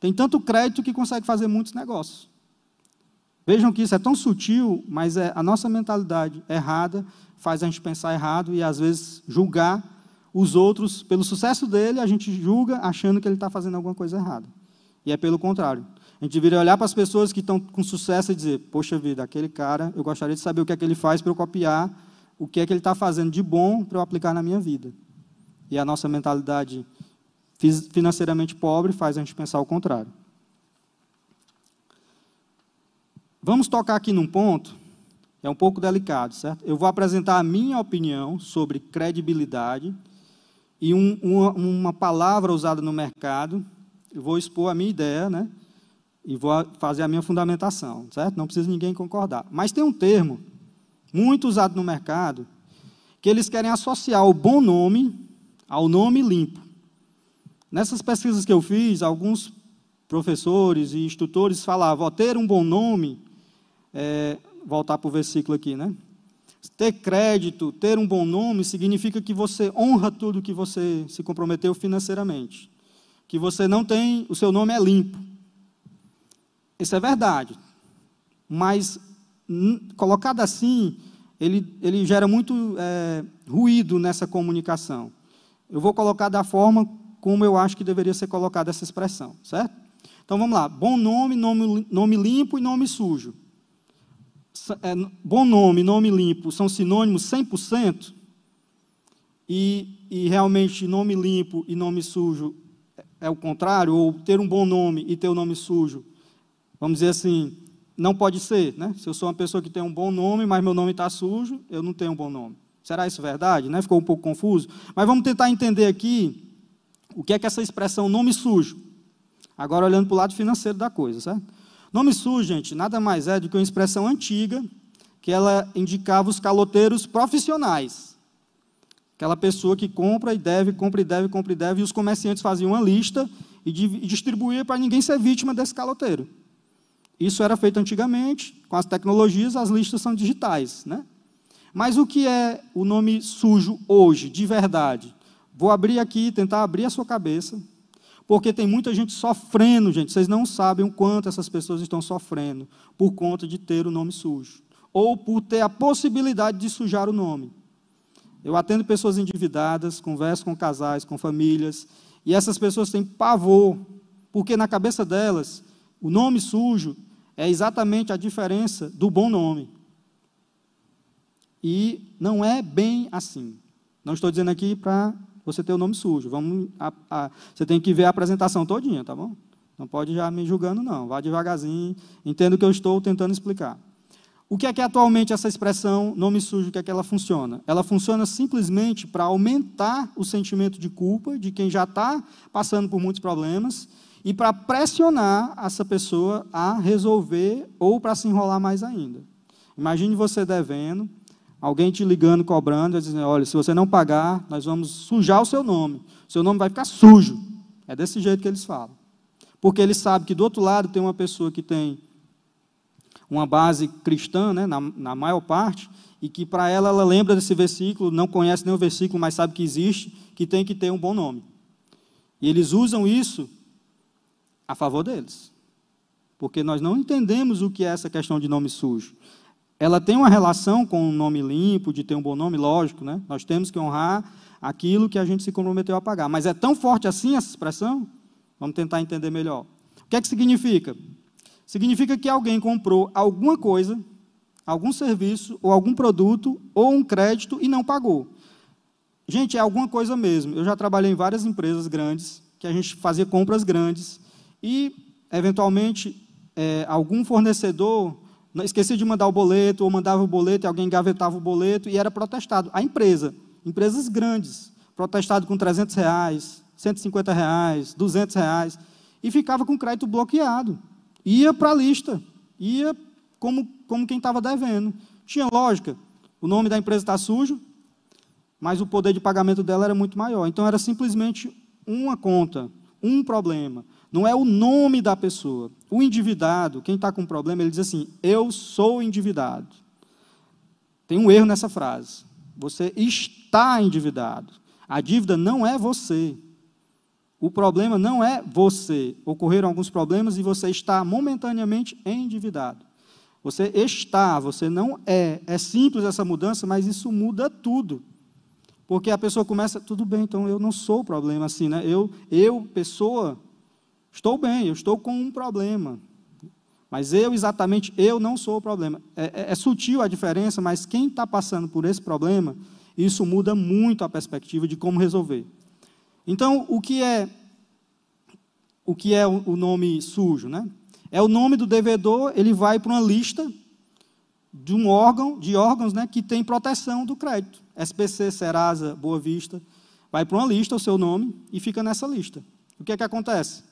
tem tanto crédito que consegue fazer muitos negócios. Vejam que isso é tão sutil, mas é a nossa mentalidade errada faz a gente pensar errado e às vezes julgar os outros pelo sucesso dele, a gente julga achando que ele está fazendo alguma coisa errada. E é pelo contrário. A gente deveria olhar para as pessoas que estão com sucesso e dizer: Poxa vida, aquele cara, eu gostaria de saber o que é que ele faz para eu copiar, o que é que ele está fazendo de bom para eu aplicar na minha vida. E a nossa mentalidade financeiramente pobre faz a gente pensar o contrário. Vamos tocar aqui num ponto, é um pouco delicado, certo? Eu vou apresentar a minha opinião sobre credibilidade e um, uma, uma palavra usada no mercado. Eu vou expor a minha ideia, né? E vou fazer a minha fundamentação, certo? Não precisa ninguém concordar. Mas tem um termo muito usado no mercado que eles querem associar o bom nome ao nome limpo. Nessas pesquisas que eu fiz, alguns professores e instrutores falavam: ó, ter um bom nome é, voltar para o versículo aqui, né? Ter crédito, ter um bom nome, significa que você honra tudo que você se comprometeu financeiramente. Que você não tem, o seu nome é limpo. Isso é verdade. Mas, colocado assim, ele, ele gera muito é, ruído nessa comunicação. Eu vou colocar da forma como eu acho que deveria ser colocada essa expressão, certo? Então vamos lá: bom nome, nome, nome limpo e nome sujo. É, bom nome, nome limpo, são sinônimos 100%, e, e realmente nome limpo e nome sujo é, é o contrário, ou ter um bom nome e ter o um nome sujo, vamos dizer assim, não pode ser, né? Se eu sou uma pessoa que tem um bom nome, mas meu nome está sujo, eu não tenho um bom nome. Será isso verdade? Né? Ficou um pouco confuso. Mas vamos tentar entender aqui o que é que essa expressão nome sujo. Agora olhando para o lado financeiro da coisa, certo? Nome sujo, gente, nada mais é do que uma expressão antiga que ela indicava os caloteiros profissionais. Aquela pessoa que compra e deve, compra e deve, compra e deve, e os comerciantes faziam uma lista e distribuía para ninguém ser vítima desse caloteiro. Isso era feito antigamente, com as tecnologias, as listas são digitais. Né? Mas o que é o nome sujo hoje, de verdade? Vou abrir aqui, tentar abrir a sua cabeça porque tem muita gente sofrendo, gente. Vocês não sabem o quanto essas pessoas estão sofrendo por conta de ter o nome sujo ou por ter a possibilidade de sujar o nome. Eu atendo pessoas endividadas, converso com casais, com famílias, e essas pessoas têm pavor, porque na cabeça delas, o nome sujo é exatamente a diferença do bom nome. E não é bem assim. Não estou dizendo aqui para você tem o nome sujo. Vamos a, a, você tem que ver a apresentação todinha, tá bom? Não pode já me julgando, não. Vá devagarzinho, entenda o que eu estou tentando explicar. O que é que é atualmente essa expressão nome sujo, o que é que ela funciona? Ela funciona simplesmente para aumentar o sentimento de culpa de quem já está passando por muitos problemas e para pressionar essa pessoa a resolver ou para se enrolar mais ainda. Imagine você devendo, Alguém te ligando, cobrando, dizendo: olha, se você não pagar, nós vamos sujar o seu nome. Seu nome vai ficar sujo. É desse jeito que eles falam. Porque eles sabem que do outro lado tem uma pessoa que tem uma base cristã, né, na, na maior parte, e que para ela ela lembra desse versículo, não conhece nenhum versículo, mas sabe que existe, que tem que ter um bom nome. E eles usam isso a favor deles. Porque nós não entendemos o que é essa questão de nome sujo ela tem uma relação com um nome limpo, de ter um bom nome, lógico, né? Nós temos que honrar aquilo que a gente se comprometeu a pagar. Mas é tão forte assim essa expressão? Vamos tentar entender melhor. O que é que significa? Significa que alguém comprou alguma coisa, algum serviço, ou algum produto, ou um crédito e não pagou. Gente, é alguma coisa mesmo. Eu já trabalhei em várias empresas grandes, que a gente fazia compras grandes, e, eventualmente, é, algum fornecedor esqueci de mandar o boleto, ou mandava o boleto e alguém gavetava o boleto, e era protestado. A empresa, empresas grandes, protestado com 300 reais, 150 reais, 200 reais, e ficava com o crédito bloqueado. Ia para a lista, ia como, como quem estava devendo. Tinha lógica, o nome da empresa está sujo, mas o poder de pagamento dela era muito maior. Então, era simplesmente uma conta, um problema não é o nome da pessoa. O endividado, quem está com problema, ele diz assim: Eu sou endividado. Tem um erro nessa frase. Você está endividado. A dívida não é você. O problema não é você. Ocorreram alguns problemas e você está momentaneamente endividado. Você está, você não é. É simples essa mudança, mas isso muda tudo. Porque a pessoa começa, tudo bem, então eu não sou o problema assim, né? Eu, eu pessoa, Estou bem, eu estou com um problema. Mas eu, exatamente, eu não sou o problema. É, é, é sutil a diferença, mas quem está passando por esse problema, isso muda muito a perspectiva de como resolver. Então, o que é o que é o, o nome sujo, né? É o nome do devedor, ele vai para uma lista de um órgão, de órgãos, né, que tem proteção do crédito. SPC, Serasa, Boa Vista, vai para uma lista o seu nome e fica nessa lista. O que é que acontece?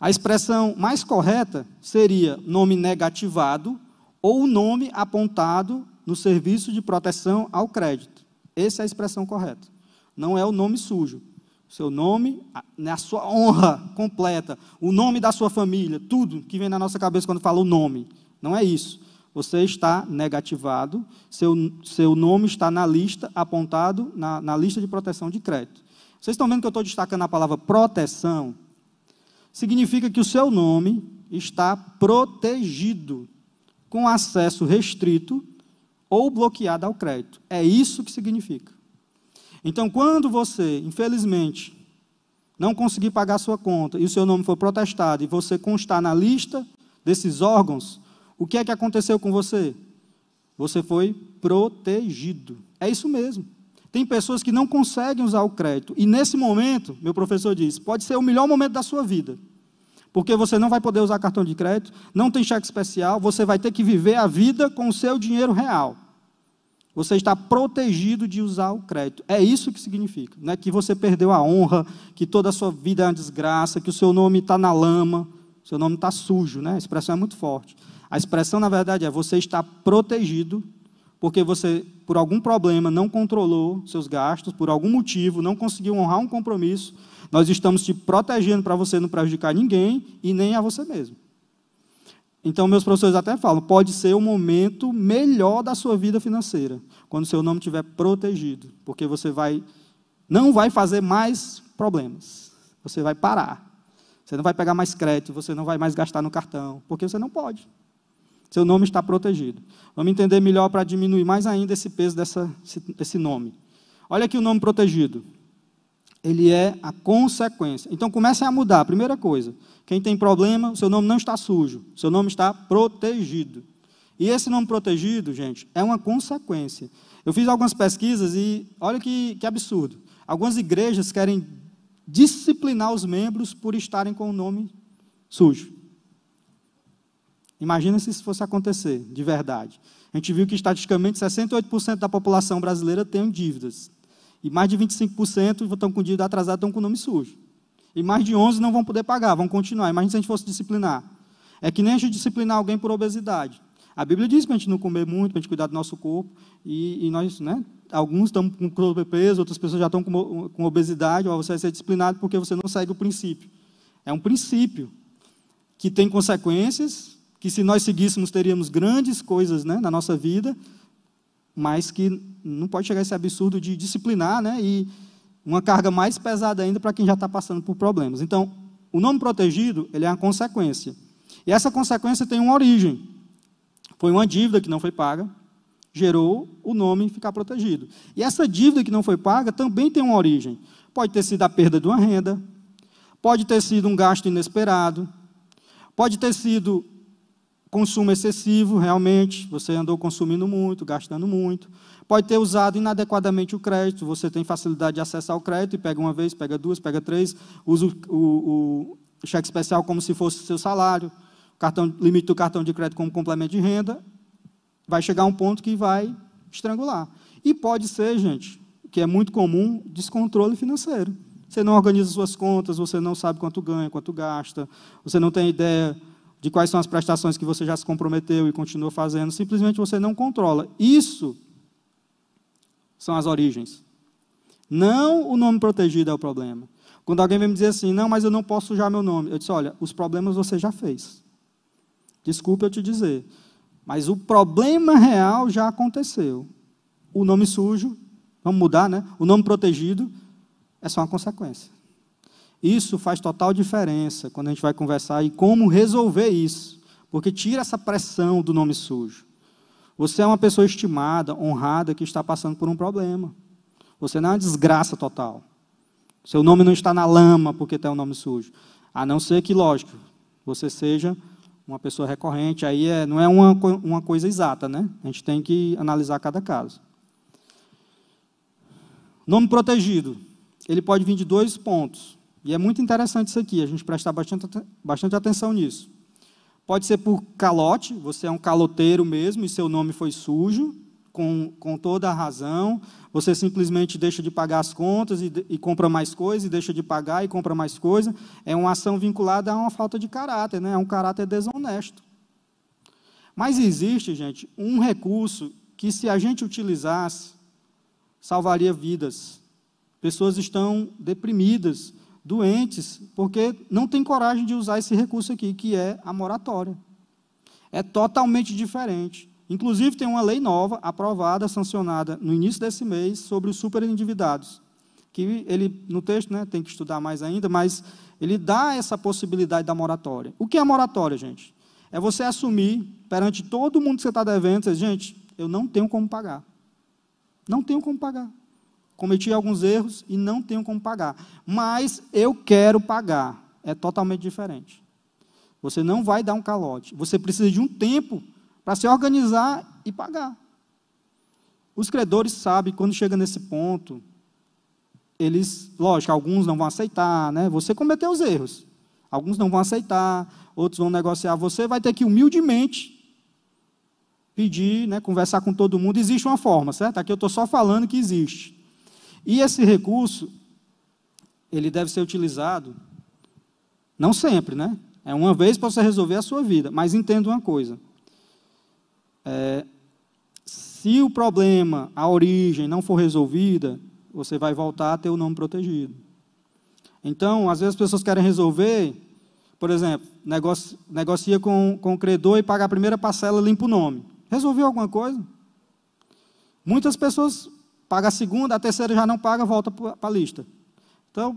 A expressão mais correta seria nome negativado ou nome apontado no serviço de proteção ao crédito. Essa é a expressão correta. Não é o nome sujo. Seu nome, né, a sua honra completa, o nome da sua família, tudo que vem na nossa cabeça quando fala o nome. Não é isso. Você está negativado, seu, seu nome está na lista, apontado na, na lista de proteção de crédito. Vocês estão vendo que eu estou destacando a palavra proteção? significa que o seu nome está protegido com acesso restrito ou bloqueado ao crédito. É isso que significa. Então, quando você, infelizmente, não conseguir pagar sua conta e o seu nome for protestado e você constar na lista desses órgãos, o que é que aconteceu com você? Você foi protegido. É isso mesmo. Tem pessoas que não conseguem usar o crédito. E nesse momento, meu professor disse, pode ser o melhor momento da sua vida. Porque você não vai poder usar cartão de crédito, não tem cheque especial, você vai ter que viver a vida com o seu dinheiro real. Você está protegido de usar o crédito. É isso que significa. Né? Que você perdeu a honra, que toda a sua vida é uma desgraça, que o seu nome está na lama, seu nome está sujo. Né? A expressão é muito forte. A expressão, na verdade, é você está protegido porque você, por algum problema, não controlou seus gastos, por algum motivo, não conseguiu honrar um compromisso, nós estamos te protegendo para você não prejudicar ninguém e nem a você mesmo. Então, meus professores até falam, pode ser o momento melhor da sua vida financeira, quando seu nome estiver protegido, porque você vai não vai fazer mais problemas. Você vai parar. Você não vai pegar mais crédito, você não vai mais gastar no cartão, porque você não pode. Seu nome está protegido. Vamos entender melhor para diminuir mais ainda esse peso dessa, desse nome. Olha aqui o nome protegido. Ele é a consequência. Então comecem a mudar. Primeira coisa, quem tem problema, o seu nome não está sujo, seu nome está protegido. E esse nome protegido, gente, é uma consequência. Eu fiz algumas pesquisas e olha que, que absurdo. Algumas igrejas querem disciplinar os membros por estarem com o nome sujo. Imagina se isso fosse acontecer, de verdade. A gente viu que estatisticamente 68% da população brasileira tem dívidas. E mais de 25% estão com dívida atrasada, estão com nome sujo. E mais de 11 não vão poder pagar, vão continuar. Imagina se a gente fosse disciplinar. É que nem a gente disciplinar alguém por obesidade. A Bíblia diz para a gente não comer muito, para a gente cuidar do nosso corpo. E, e nós, né, alguns estão com sobrepeso, outras pessoas já estão com, com obesidade. Ou você vai ser disciplinado porque você não segue o princípio. É um princípio que tem consequências que se nós seguíssemos teríamos grandes coisas né, na nossa vida, mas que não pode chegar a esse absurdo de disciplinar né, e uma carga mais pesada ainda para quem já está passando por problemas. Então, o nome protegido ele é a consequência. E essa consequência tem uma origem. Foi uma dívida que não foi paga, gerou o nome ficar protegido. E essa dívida que não foi paga também tem uma origem. Pode ter sido a perda de uma renda, pode ter sido um gasto inesperado, pode ter sido Consumo excessivo, realmente, você andou consumindo muito, gastando muito. Pode ter usado inadequadamente o crédito, você tem facilidade de acesso ao crédito e pega uma vez, pega duas, pega três, usa o, o, o cheque especial como se fosse seu salário, cartão, limite o cartão de crédito como complemento de renda. Vai chegar um ponto que vai estrangular. E pode ser, gente, que é muito comum, descontrole financeiro. Você não organiza suas contas, você não sabe quanto ganha, quanto gasta, você não tem ideia de quais são as prestações que você já se comprometeu e continua fazendo, simplesmente você não controla. Isso são as origens. Não o nome protegido é o problema. Quando alguém vem me dizer assim, não, mas eu não posso sujar meu nome. Eu disse, olha, os problemas você já fez. Desculpe eu te dizer. Mas o problema real já aconteceu. O nome sujo, vamos mudar, né? O nome protegido é só uma consequência. Isso faz total diferença quando a gente vai conversar e como resolver isso, porque tira essa pressão do nome sujo. Você é uma pessoa estimada, honrada, que está passando por um problema. Você não é uma desgraça total. Seu nome não está na lama porque tem um nome sujo. A não ser que, lógico, você seja uma pessoa recorrente, aí é, não é uma, uma coisa exata, né? A gente tem que analisar cada caso. Nome protegido. Ele pode vir de dois pontos. E é muito interessante isso aqui, a gente prestar bastante, bastante atenção nisso. Pode ser por calote, você é um caloteiro mesmo e seu nome foi sujo, com, com toda a razão. Você simplesmente deixa de pagar as contas e, e compra mais coisa, e deixa de pagar e compra mais coisa. É uma ação vinculada a uma falta de caráter, né? é um caráter desonesto. Mas existe, gente, um recurso que, se a gente utilizasse, salvaria vidas. Pessoas estão deprimidas, doentes, porque não tem coragem de usar esse recurso aqui, que é a moratória. É totalmente diferente. Inclusive, tem uma lei nova, aprovada, sancionada no início desse mês, sobre os superendividados. Que ele, no texto, né, tem que estudar mais ainda, mas ele dá essa possibilidade da moratória. O que é moratória, gente? É você assumir perante todo mundo que você está devendo, você diz, gente, eu não tenho como pagar. Não tenho como pagar cometi alguns erros e não tenho como pagar. Mas eu quero pagar. É totalmente diferente. Você não vai dar um calote. Você precisa de um tempo para se organizar e pagar. Os credores sabem quando chega nesse ponto, eles, lógico, alguns não vão aceitar, né? Você cometeu os erros. Alguns não vão aceitar, outros vão negociar. Você vai ter que humildemente pedir, né, conversar com todo mundo. Existe uma forma, certo? Aqui eu estou só falando que existe. E esse recurso, ele deve ser utilizado, não sempre, né? É uma vez para você resolver a sua vida, mas entenda uma coisa. É, se o problema, a origem, não for resolvida, você vai voltar a ter o nome protegido. Então, às vezes as pessoas querem resolver, por exemplo, negocia, negocia com, com o credor e paga a primeira parcela, limpa o nome. Resolveu alguma coisa? Muitas pessoas paga a segunda, a terceira já não paga, volta para a lista. Então,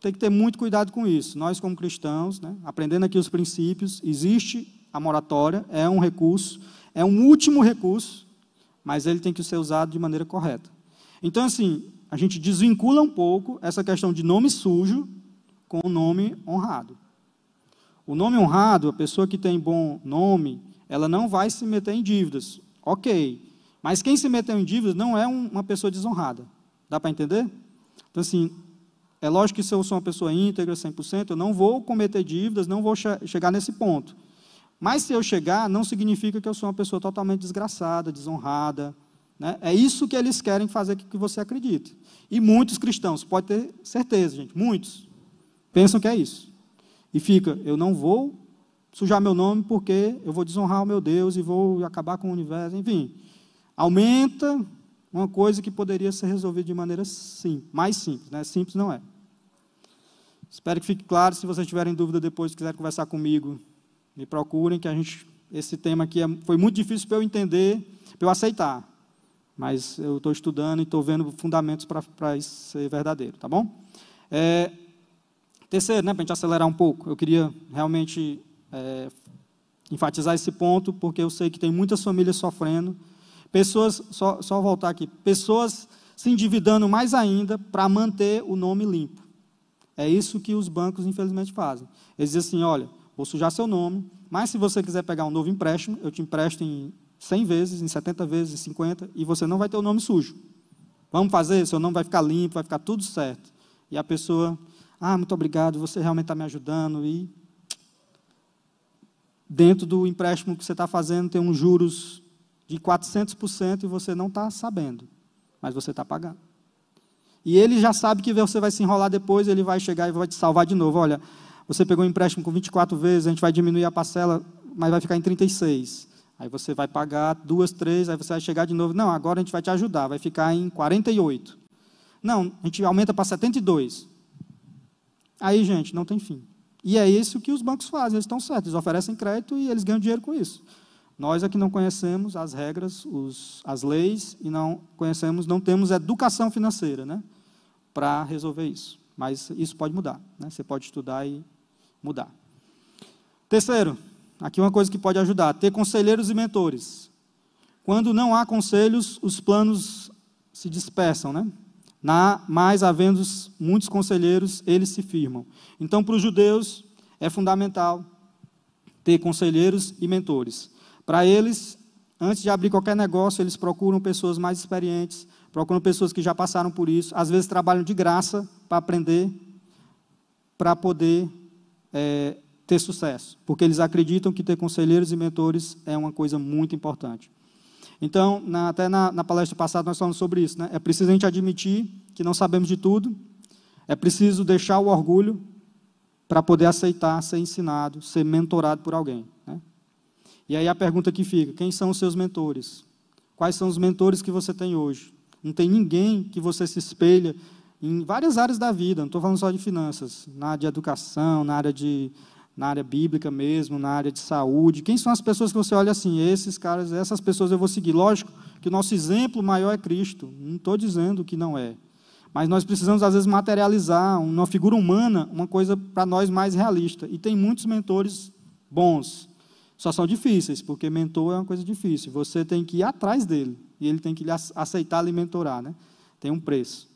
tem que ter muito cuidado com isso. Nós, como cristãos, né, aprendendo aqui os princípios, existe a moratória, é um recurso, é um último recurso, mas ele tem que ser usado de maneira correta. Então, assim, a gente desvincula um pouco essa questão de nome sujo com o nome honrado. O nome honrado, a pessoa que tem bom nome, ela não vai se meter em dívidas. Ok, mas quem se meteu em dívidas não é um, uma pessoa desonrada. Dá para entender? Então, assim, é lógico que se eu sou uma pessoa íntegra, 100%, eu não vou cometer dívidas, não vou che chegar nesse ponto. Mas se eu chegar, não significa que eu sou uma pessoa totalmente desgraçada, desonrada. Né? É isso que eles querem fazer que você acredite. E muitos cristãos, pode ter certeza, gente, muitos, pensam que é isso. E fica, eu não vou sujar meu nome porque eu vou desonrar o meu Deus e vou acabar com o universo, enfim aumenta uma coisa que poderia ser resolvida de maneira sim, mais simples. Né? Simples não é. Espero que fique claro. Se vocês tiverem dúvida depois, quiserem conversar comigo, me procurem, que a gente, esse tema aqui é, foi muito difícil para eu entender, para eu aceitar. Mas eu estou estudando e estou vendo fundamentos para isso ser verdadeiro, tá bom? É, terceiro, né, para a gente acelerar um pouco, eu queria realmente é, enfatizar esse ponto, porque eu sei que tem muitas famílias sofrendo Pessoas, só, só voltar aqui, pessoas se endividando mais ainda para manter o nome limpo. É isso que os bancos, infelizmente, fazem. Eles dizem assim: olha, vou sujar seu nome, mas se você quiser pegar um novo empréstimo, eu te empresto em 100 vezes, em 70 vezes, em 50, e você não vai ter o nome sujo. Vamos fazer, seu nome vai ficar limpo, vai ficar tudo certo. E a pessoa, ah, muito obrigado, você realmente está me ajudando, e dentro do empréstimo que você está fazendo tem uns juros de 400% e você não está sabendo, mas você está pagando. E ele já sabe que você vai se enrolar depois, ele vai chegar e vai te salvar de novo. Olha, você pegou um empréstimo com 24 vezes, a gente vai diminuir a parcela, mas vai ficar em 36. Aí você vai pagar duas, três, aí você vai chegar de novo. Não, agora a gente vai te ajudar, vai ficar em 48. Não, a gente aumenta para 72. Aí, gente, não tem fim. E é isso que os bancos fazem, eles estão certos, eles oferecem crédito e eles ganham dinheiro com isso. Nós aqui é não conhecemos as regras, os, as leis, e não conhecemos, não temos educação financeira né, para resolver isso. Mas isso pode mudar. Né? Você pode estudar e mudar. Terceiro, aqui uma coisa que pode ajudar: ter conselheiros e mentores. Quando não há conselhos, os planos se dispersam, né? Na, mas, havendo muitos conselheiros, eles se firmam. Então, para os judeus, é fundamental ter conselheiros e mentores. Para eles, antes de abrir qualquer negócio, eles procuram pessoas mais experientes, procuram pessoas que já passaram por isso, às vezes trabalham de graça para aprender, para poder é, ter sucesso, porque eles acreditam que ter conselheiros e mentores é uma coisa muito importante. Então, na, até na, na, palestra passada nós falamos sobre isso. Né? É preciso a gente admitir que não sabemos de tudo, é preciso deixar o orgulho para poder aceitar ser ensinado, ser mentorado por alguém. Né? E aí a pergunta que fica: quem são os seus mentores? Quais são os mentores que você tem hoje? Não tem ninguém que você se espelha em várias áreas da vida, não estou falando só de finanças, na área de educação, na área de na área bíblica mesmo, na área de saúde. Quem são as pessoas que você olha assim, esses caras, essas pessoas eu vou seguir? Lógico que o nosso exemplo maior é Cristo. Não estou dizendo que não é. Mas nós precisamos, às vezes, materializar uma figura humana, uma coisa para nós mais realista. E tem muitos mentores bons. Só são difíceis, porque mentor é uma coisa difícil. Você tem que ir atrás dele e ele tem que aceitar e mentorar, né? Tem um preço.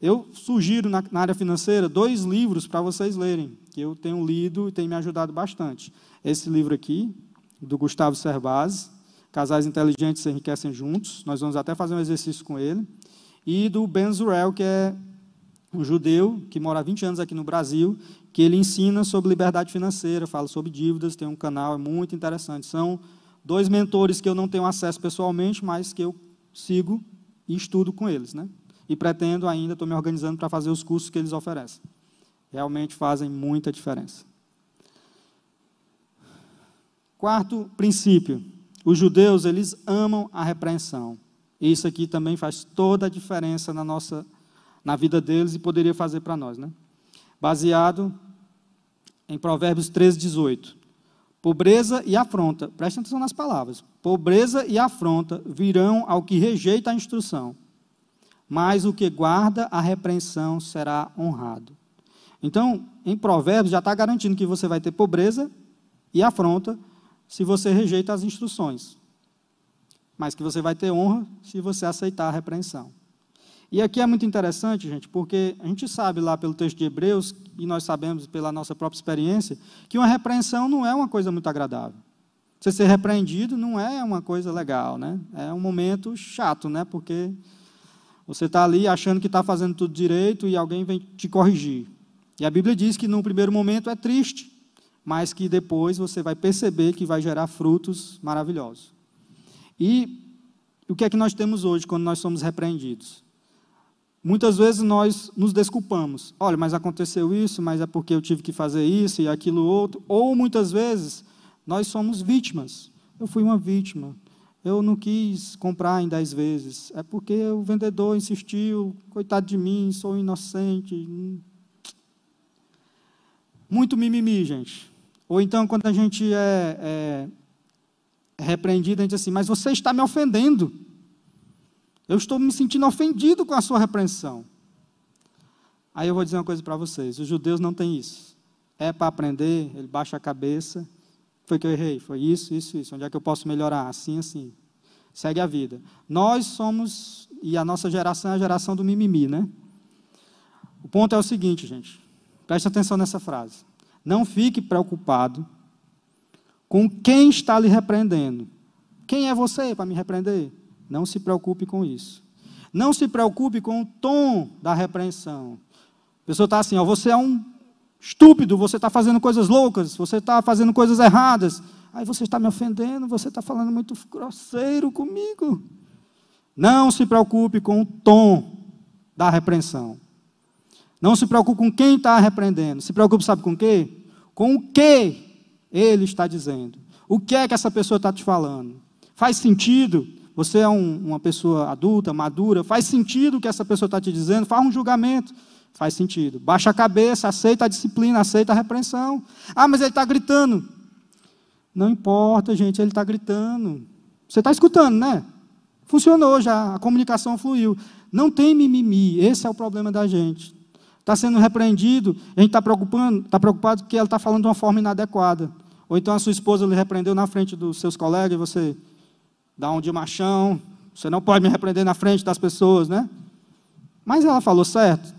Eu sugiro na, na área financeira dois livros para vocês lerem, que eu tenho lido e tem me ajudado bastante. Esse livro aqui, do Gustavo Servaz, Casais Inteligentes Enriquecem Juntos. Nós vamos até fazer um exercício com ele. E do Ben Zurel, que é um judeu que mora há 20 anos aqui no Brasil, que ele ensina sobre liberdade financeira, fala sobre dívidas, tem um canal, é muito interessante. São dois mentores que eu não tenho acesso pessoalmente, mas que eu sigo e estudo com eles. Né? E pretendo ainda, estou me organizando para fazer os cursos que eles oferecem. Realmente fazem muita diferença. Quarto princípio, os judeus, eles amam a repreensão. Isso aqui também faz toda a diferença na nossa vida na vida deles e poderia fazer para nós, né? Baseado em Provérbios 13, 18. Pobreza e afronta, presta atenção nas palavras. Pobreza e afronta virão ao que rejeita a instrução, mas o que guarda a repreensão será honrado. Então, em Provérbios já está garantindo que você vai ter pobreza e afronta se você rejeita as instruções, mas que você vai ter honra se você aceitar a repreensão. E aqui é muito interessante, gente, porque a gente sabe lá pelo texto de Hebreus, e nós sabemos pela nossa própria experiência, que uma repreensão não é uma coisa muito agradável. Você ser repreendido não é uma coisa legal, né? É um momento chato, né? Porque você está ali achando que está fazendo tudo direito e alguém vem te corrigir. E a Bíblia diz que no primeiro momento é triste, mas que depois você vai perceber que vai gerar frutos maravilhosos. E o que é que nós temos hoje quando nós somos repreendidos? Muitas vezes nós nos desculpamos. Olha, mas aconteceu isso, mas é porque eu tive que fazer isso e aquilo outro. Ou muitas vezes nós somos vítimas. Eu fui uma vítima. Eu não quis comprar em dez vezes. É porque o vendedor insistiu. Coitado de mim, sou inocente. Muito mimimi, gente. Ou então, quando a gente é, é, é repreendido, a gente diz assim: Mas você está me ofendendo. Eu estou me sentindo ofendido com a sua repreensão. Aí eu vou dizer uma coisa para vocês: os judeus não têm isso. É para aprender, ele baixa a cabeça. Foi que eu errei, foi isso, isso, isso. Onde é que eu posso melhorar? Assim, assim. Segue a vida. Nós somos, e a nossa geração é a geração do mimimi, né? O ponto é o seguinte, gente. Preste atenção nessa frase. Não fique preocupado com quem está lhe repreendendo. Quem é você para me repreender? Não se preocupe com isso. Não se preocupe com o tom da repreensão. A pessoa está assim, ó, você é um estúpido, você está fazendo coisas loucas, você está fazendo coisas erradas. Aí você está me ofendendo, você está falando muito grosseiro comigo. Não se preocupe com o tom da repreensão. Não se preocupe com quem está repreendendo. Se preocupe, sabe com o quê? Com o que ele está dizendo. O que é que essa pessoa está te falando? Faz sentido? você é um, uma pessoa adulta, madura, faz sentido o que essa pessoa está te dizendo, faz um julgamento. Faz sentido. Baixa a cabeça, aceita a disciplina, aceita a repreensão. Ah, mas ele está gritando. Não importa, gente, ele está gritando. Você está escutando, né? Funcionou já, a comunicação fluiu. Não tem mimimi, esse é o problema da gente. Está sendo repreendido, a gente está preocupando, está preocupado que ela está falando de uma forma inadequada. Ou então a sua esposa lhe repreendeu na frente dos seus colegas e você dá um de machão, você não pode me repreender na frente das pessoas, né? Mas ela falou certo,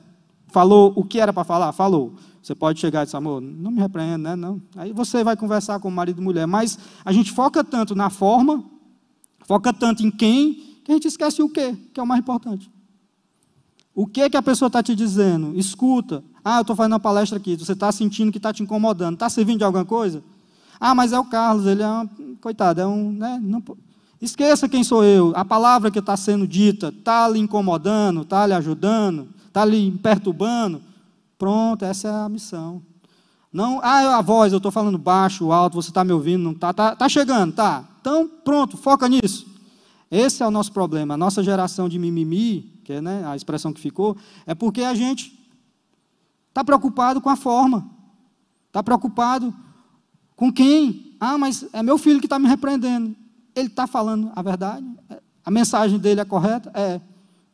falou o que era para falar, falou. Você pode chegar e dizer, amor, não me repreenda, né? Não. Aí você vai conversar com o marido e mulher, mas a gente foca tanto na forma, foca tanto em quem, que a gente esquece o quê, que é o mais importante. O que que a pessoa está te dizendo? Escuta. Ah, eu estou fazendo uma palestra aqui. Você está sentindo que está te incomodando. Está servindo de alguma coisa? Ah, mas é o Carlos. Ele é um coitado. É um, né, não, Esqueça quem sou eu. A palavra que está sendo dita está lhe incomodando, está lhe ajudando, está lhe perturbando. Pronto, essa é a missão. Não, ah, a voz, eu estou falando baixo, alto, você está me ouvindo, não está, Está tá chegando, tá. Então, pronto, foca nisso. Esse é o nosso problema. A nossa geração de mimimi, que é né, a expressão que ficou, é porque a gente está preocupado com a forma, está preocupado com quem. Ah, mas é meu filho que está me repreendendo. Ele está falando a verdade? É, a mensagem dele é correta? É.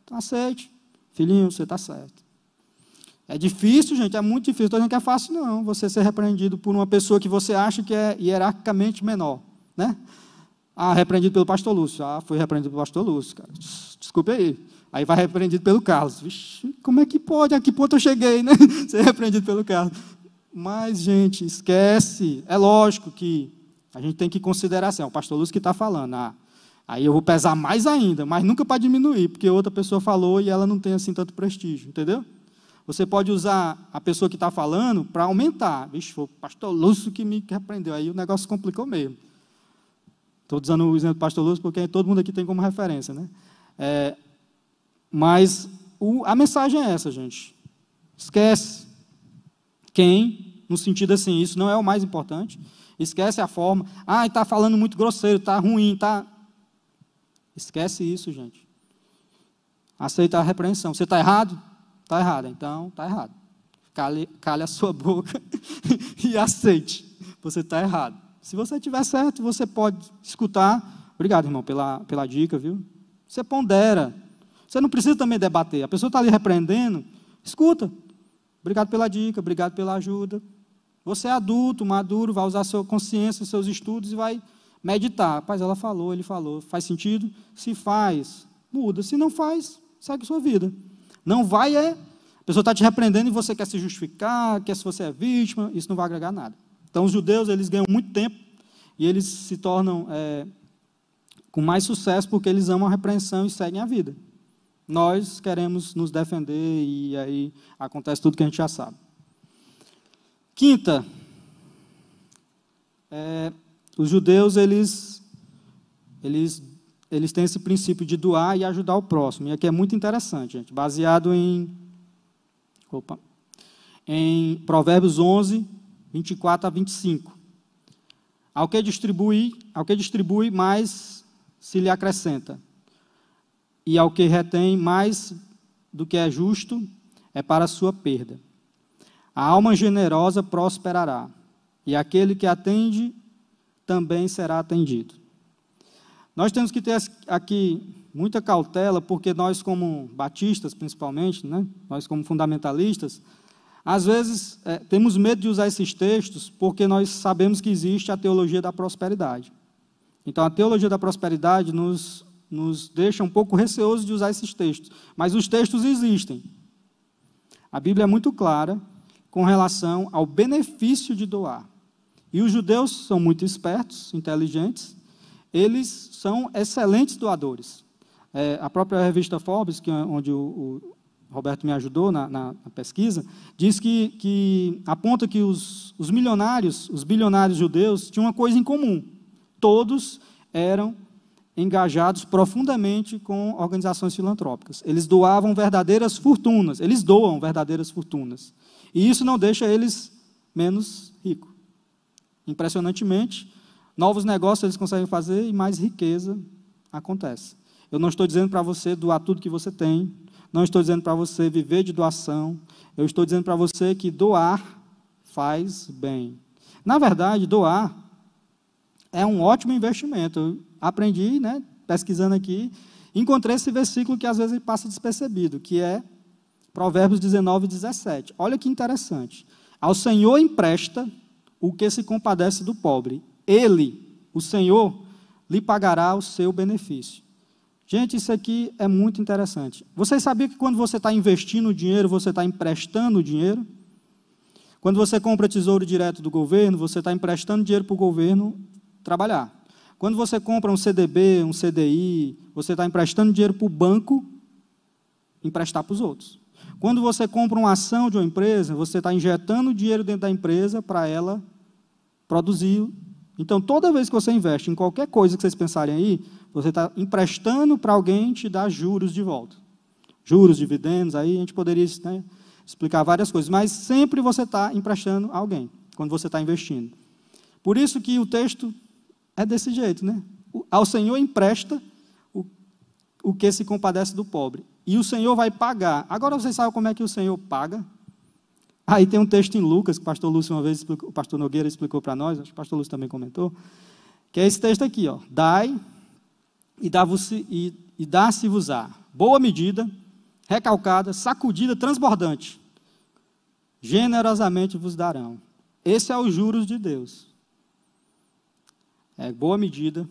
Então aceite. Filhinho, você está certo. É difícil, gente, é muito difícil. Estou dizendo então que é fácil, não. Você ser repreendido por uma pessoa que você acha que é hierarquicamente menor. Né? Ah, repreendido pelo pastor Lúcio. Ah, fui repreendido pelo pastor Lúcio, cara. Desculpe aí. Aí vai repreendido pelo Carlos. Vixe, como é que pode? A que ponto eu cheguei, né? Ser repreendido pelo Carlos. Mas, gente, esquece. É lógico que a gente tem que considerar assim, é o pastor Lúcio que está falando. Ah, aí eu vou pesar mais ainda, mas nunca para diminuir, porque outra pessoa falou e ela não tem assim tanto prestígio, entendeu? Você pode usar a pessoa que está falando para aumentar. Vixe, foi o pastor Lúcio que me repreendeu. Aí o negócio complicou mesmo. Estou dizendo o exemplo do pastor Lúcio porque todo mundo aqui tem como referência. Né? É, mas o, a mensagem é essa, gente. Esquece quem, no sentido assim, isso não é o mais importante esquece a forma. Ah, está falando muito grosseiro, está ruim, está. Esquece isso, gente. Aceita a repreensão. Você está errado? Está errado, então está errado. Cale, cale a sua boca e aceite. Você está errado. Se você estiver certo, você pode escutar. Obrigado, irmão, pela, pela dica, viu? Você pondera. Você não precisa também debater. A pessoa está ali repreendendo. Escuta. Obrigado pela dica, obrigado pela ajuda. Você é adulto, maduro, vai usar sua consciência, seus estudos e vai meditar. Rapaz, ela falou, ele falou. Faz sentido? Se faz, muda. Se não faz, segue sua vida. Não vai é. A pessoa está te repreendendo e você quer se justificar, quer se você é vítima, isso não vai agregar nada. Então, os judeus, eles ganham muito tempo e eles se tornam é, com mais sucesso porque eles amam a repreensão e seguem a vida. Nós queremos nos defender e aí acontece tudo que a gente já sabe. Quinta, é, os judeus eles, eles, eles têm esse princípio de doar e ajudar o próximo. E aqui é muito interessante, gente, baseado em, opa, em Provérbios 11, 24 a 25. Ao que distribui, ao que distribui mais se lhe acrescenta. E ao que retém mais do que é justo é para a sua perda. A alma generosa prosperará, e aquele que atende também será atendido. Nós temos que ter aqui muita cautela, porque nós, como batistas, principalmente, né? nós, como fundamentalistas, às vezes é, temos medo de usar esses textos porque nós sabemos que existe a teologia da prosperidade. Então, a teologia da prosperidade nos, nos deixa um pouco receosos de usar esses textos, mas os textos existem. A Bíblia é muito clara com relação ao benefício de doar. E os judeus são muito espertos, inteligentes, eles são excelentes doadores. É, a própria revista Forbes, que, é onde o, o Roberto me ajudou na, na, na pesquisa, diz que, que aponta que os, os, milionários, os bilionários judeus, tinham uma coisa em comum. Todos eram engajados profundamente com organizações filantrópicas. Eles doavam verdadeiras fortunas, eles doam verdadeiras fortunas. E isso não deixa eles menos ricos. Impressionantemente, novos negócios eles conseguem fazer e mais riqueza acontece. Eu não estou dizendo para você doar tudo que você tem, não estou dizendo para você viver de doação, eu estou dizendo para você que doar faz bem. Na verdade, doar é um ótimo investimento. Eu aprendi, né, pesquisando aqui, encontrei esse versículo que às vezes passa despercebido, que é Provérbios 19, 17. Olha que interessante. Ao Senhor empresta o que se compadece do pobre. Ele, o Senhor, lhe pagará o seu benefício. Gente, isso aqui é muito interessante. Vocês sabiam que quando você está investindo dinheiro, você está emprestando dinheiro? Quando você compra tesouro direto do governo, você está emprestando dinheiro para o governo trabalhar. Quando você compra um CDB, um CDI, você está emprestando dinheiro para o banco emprestar para os outros. Quando você compra uma ação de uma empresa, você está injetando dinheiro dentro da empresa para ela produzir. Então, toda vez que você investe em qualquer coisa que vocês pensarem aí, você está emprestando para alguém te dar juros de volta. Juros, dividendos, aí a gente poderia né, explicar várias coisas, mas sempre você está emprestando a alguém quando você está investindo. Por isso que o texto é desse jeito, né? Ao Senhor empresta o, o que se compadece do pobre e o Senhor vai pagar. Agora vocês sabem como é que o Senhor paga? Aí tem um texto em Lucas, que o pastor Lúcio uma vez, explicou, o pastor Nogueira explicou para nós, acho que o pastor Lúcio também comentou, que é esse texto aqui, ó, dai e, dá-se-vos-á, boa medida, recalcada, sacudida, transbordante, generosamente vos darão. Esse é os juros de Deus. É boa medida,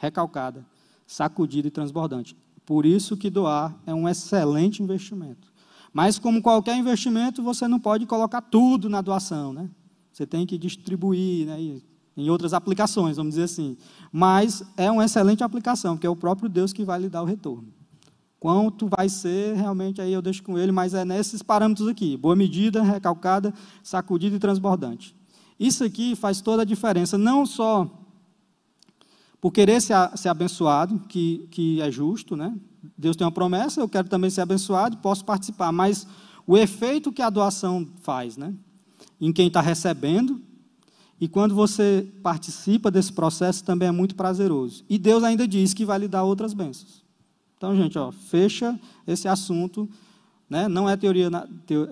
recalcada, sacudida e transbordante. Por isso que doar é um excelente investimento. Mas como qualquer investimento, você não pode colocar tudo na doação, né? Você tem que distribuir, né? em outras aplicações, vamos dizer assim. Mas é uma excelente aplicação, porque é o próprio Deus que vai lhe dar o retorno. Quanto vai ser, realmente aí eu deixo com ele, mas é nesses parâmetros aqui: boa medida, recalcada, sacudida e transbordante. Isso aqui faz toda a diferença, não só por querer ser, ser abençoado, que, que é justo, né? Deus tem uma promessa, eu quero também ser abençoado, posso participar, mas o efeito que a doação faz, né? Em quem está recebendo, e quando você participa desse processo também é muito prazeroso. E Deus ainda diz que vai lhe dar outras bênçãos. Então, gente, ó, fecha esse assunto. Né? Não é, teoria,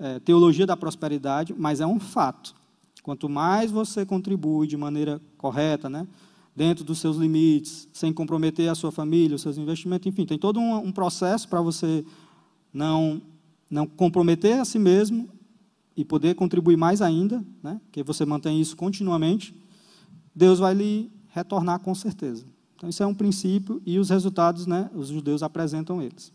é, teologia da prosperidade, mas é um fato. Quanto mais você contribui de maneira correta, né? dentro dos seus limites, sem comprometer a sua família, os seus investimentos, enfim, tem todo um, um processo para você não, não comprometer a si mesmo e poder contribuir mais ainda, né? que você mantém isso continuamente, Deus vai lhe retornar com certeza. Então, isso é um princípio e os resultados, né, os judeus apresentam eles.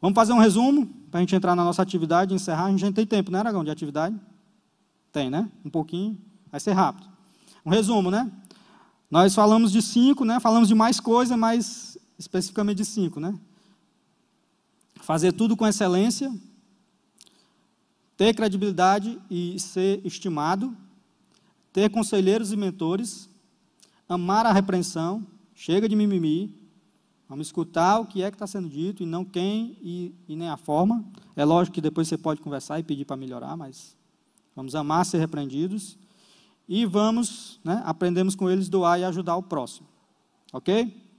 Vamos fazer um resumo para a gente entrar na nossa atividade e encerrar. A gente tem tempo, né, Aragão, de atividade? Tem, né? Um pouquinho. Vai ser rápido. Um resumo, né? Nós falamos de cinco, né? falamos de mais coisa, mas especificamente de cinco. Né? Fazer tudo com excelência, ter credibilidade e ser estimado, ter conselheiros e mentores, amar a repreensão, chega de mimimi, vamos escutar o que é que está sendo dito e não quem e, e, nem a forma. É lógico que depois você pode conversar e pedir para melhorar, mas vamos amar ser repreendidos e vamos, né, aprendemos com eles doar e ajudar o próximo. Ok?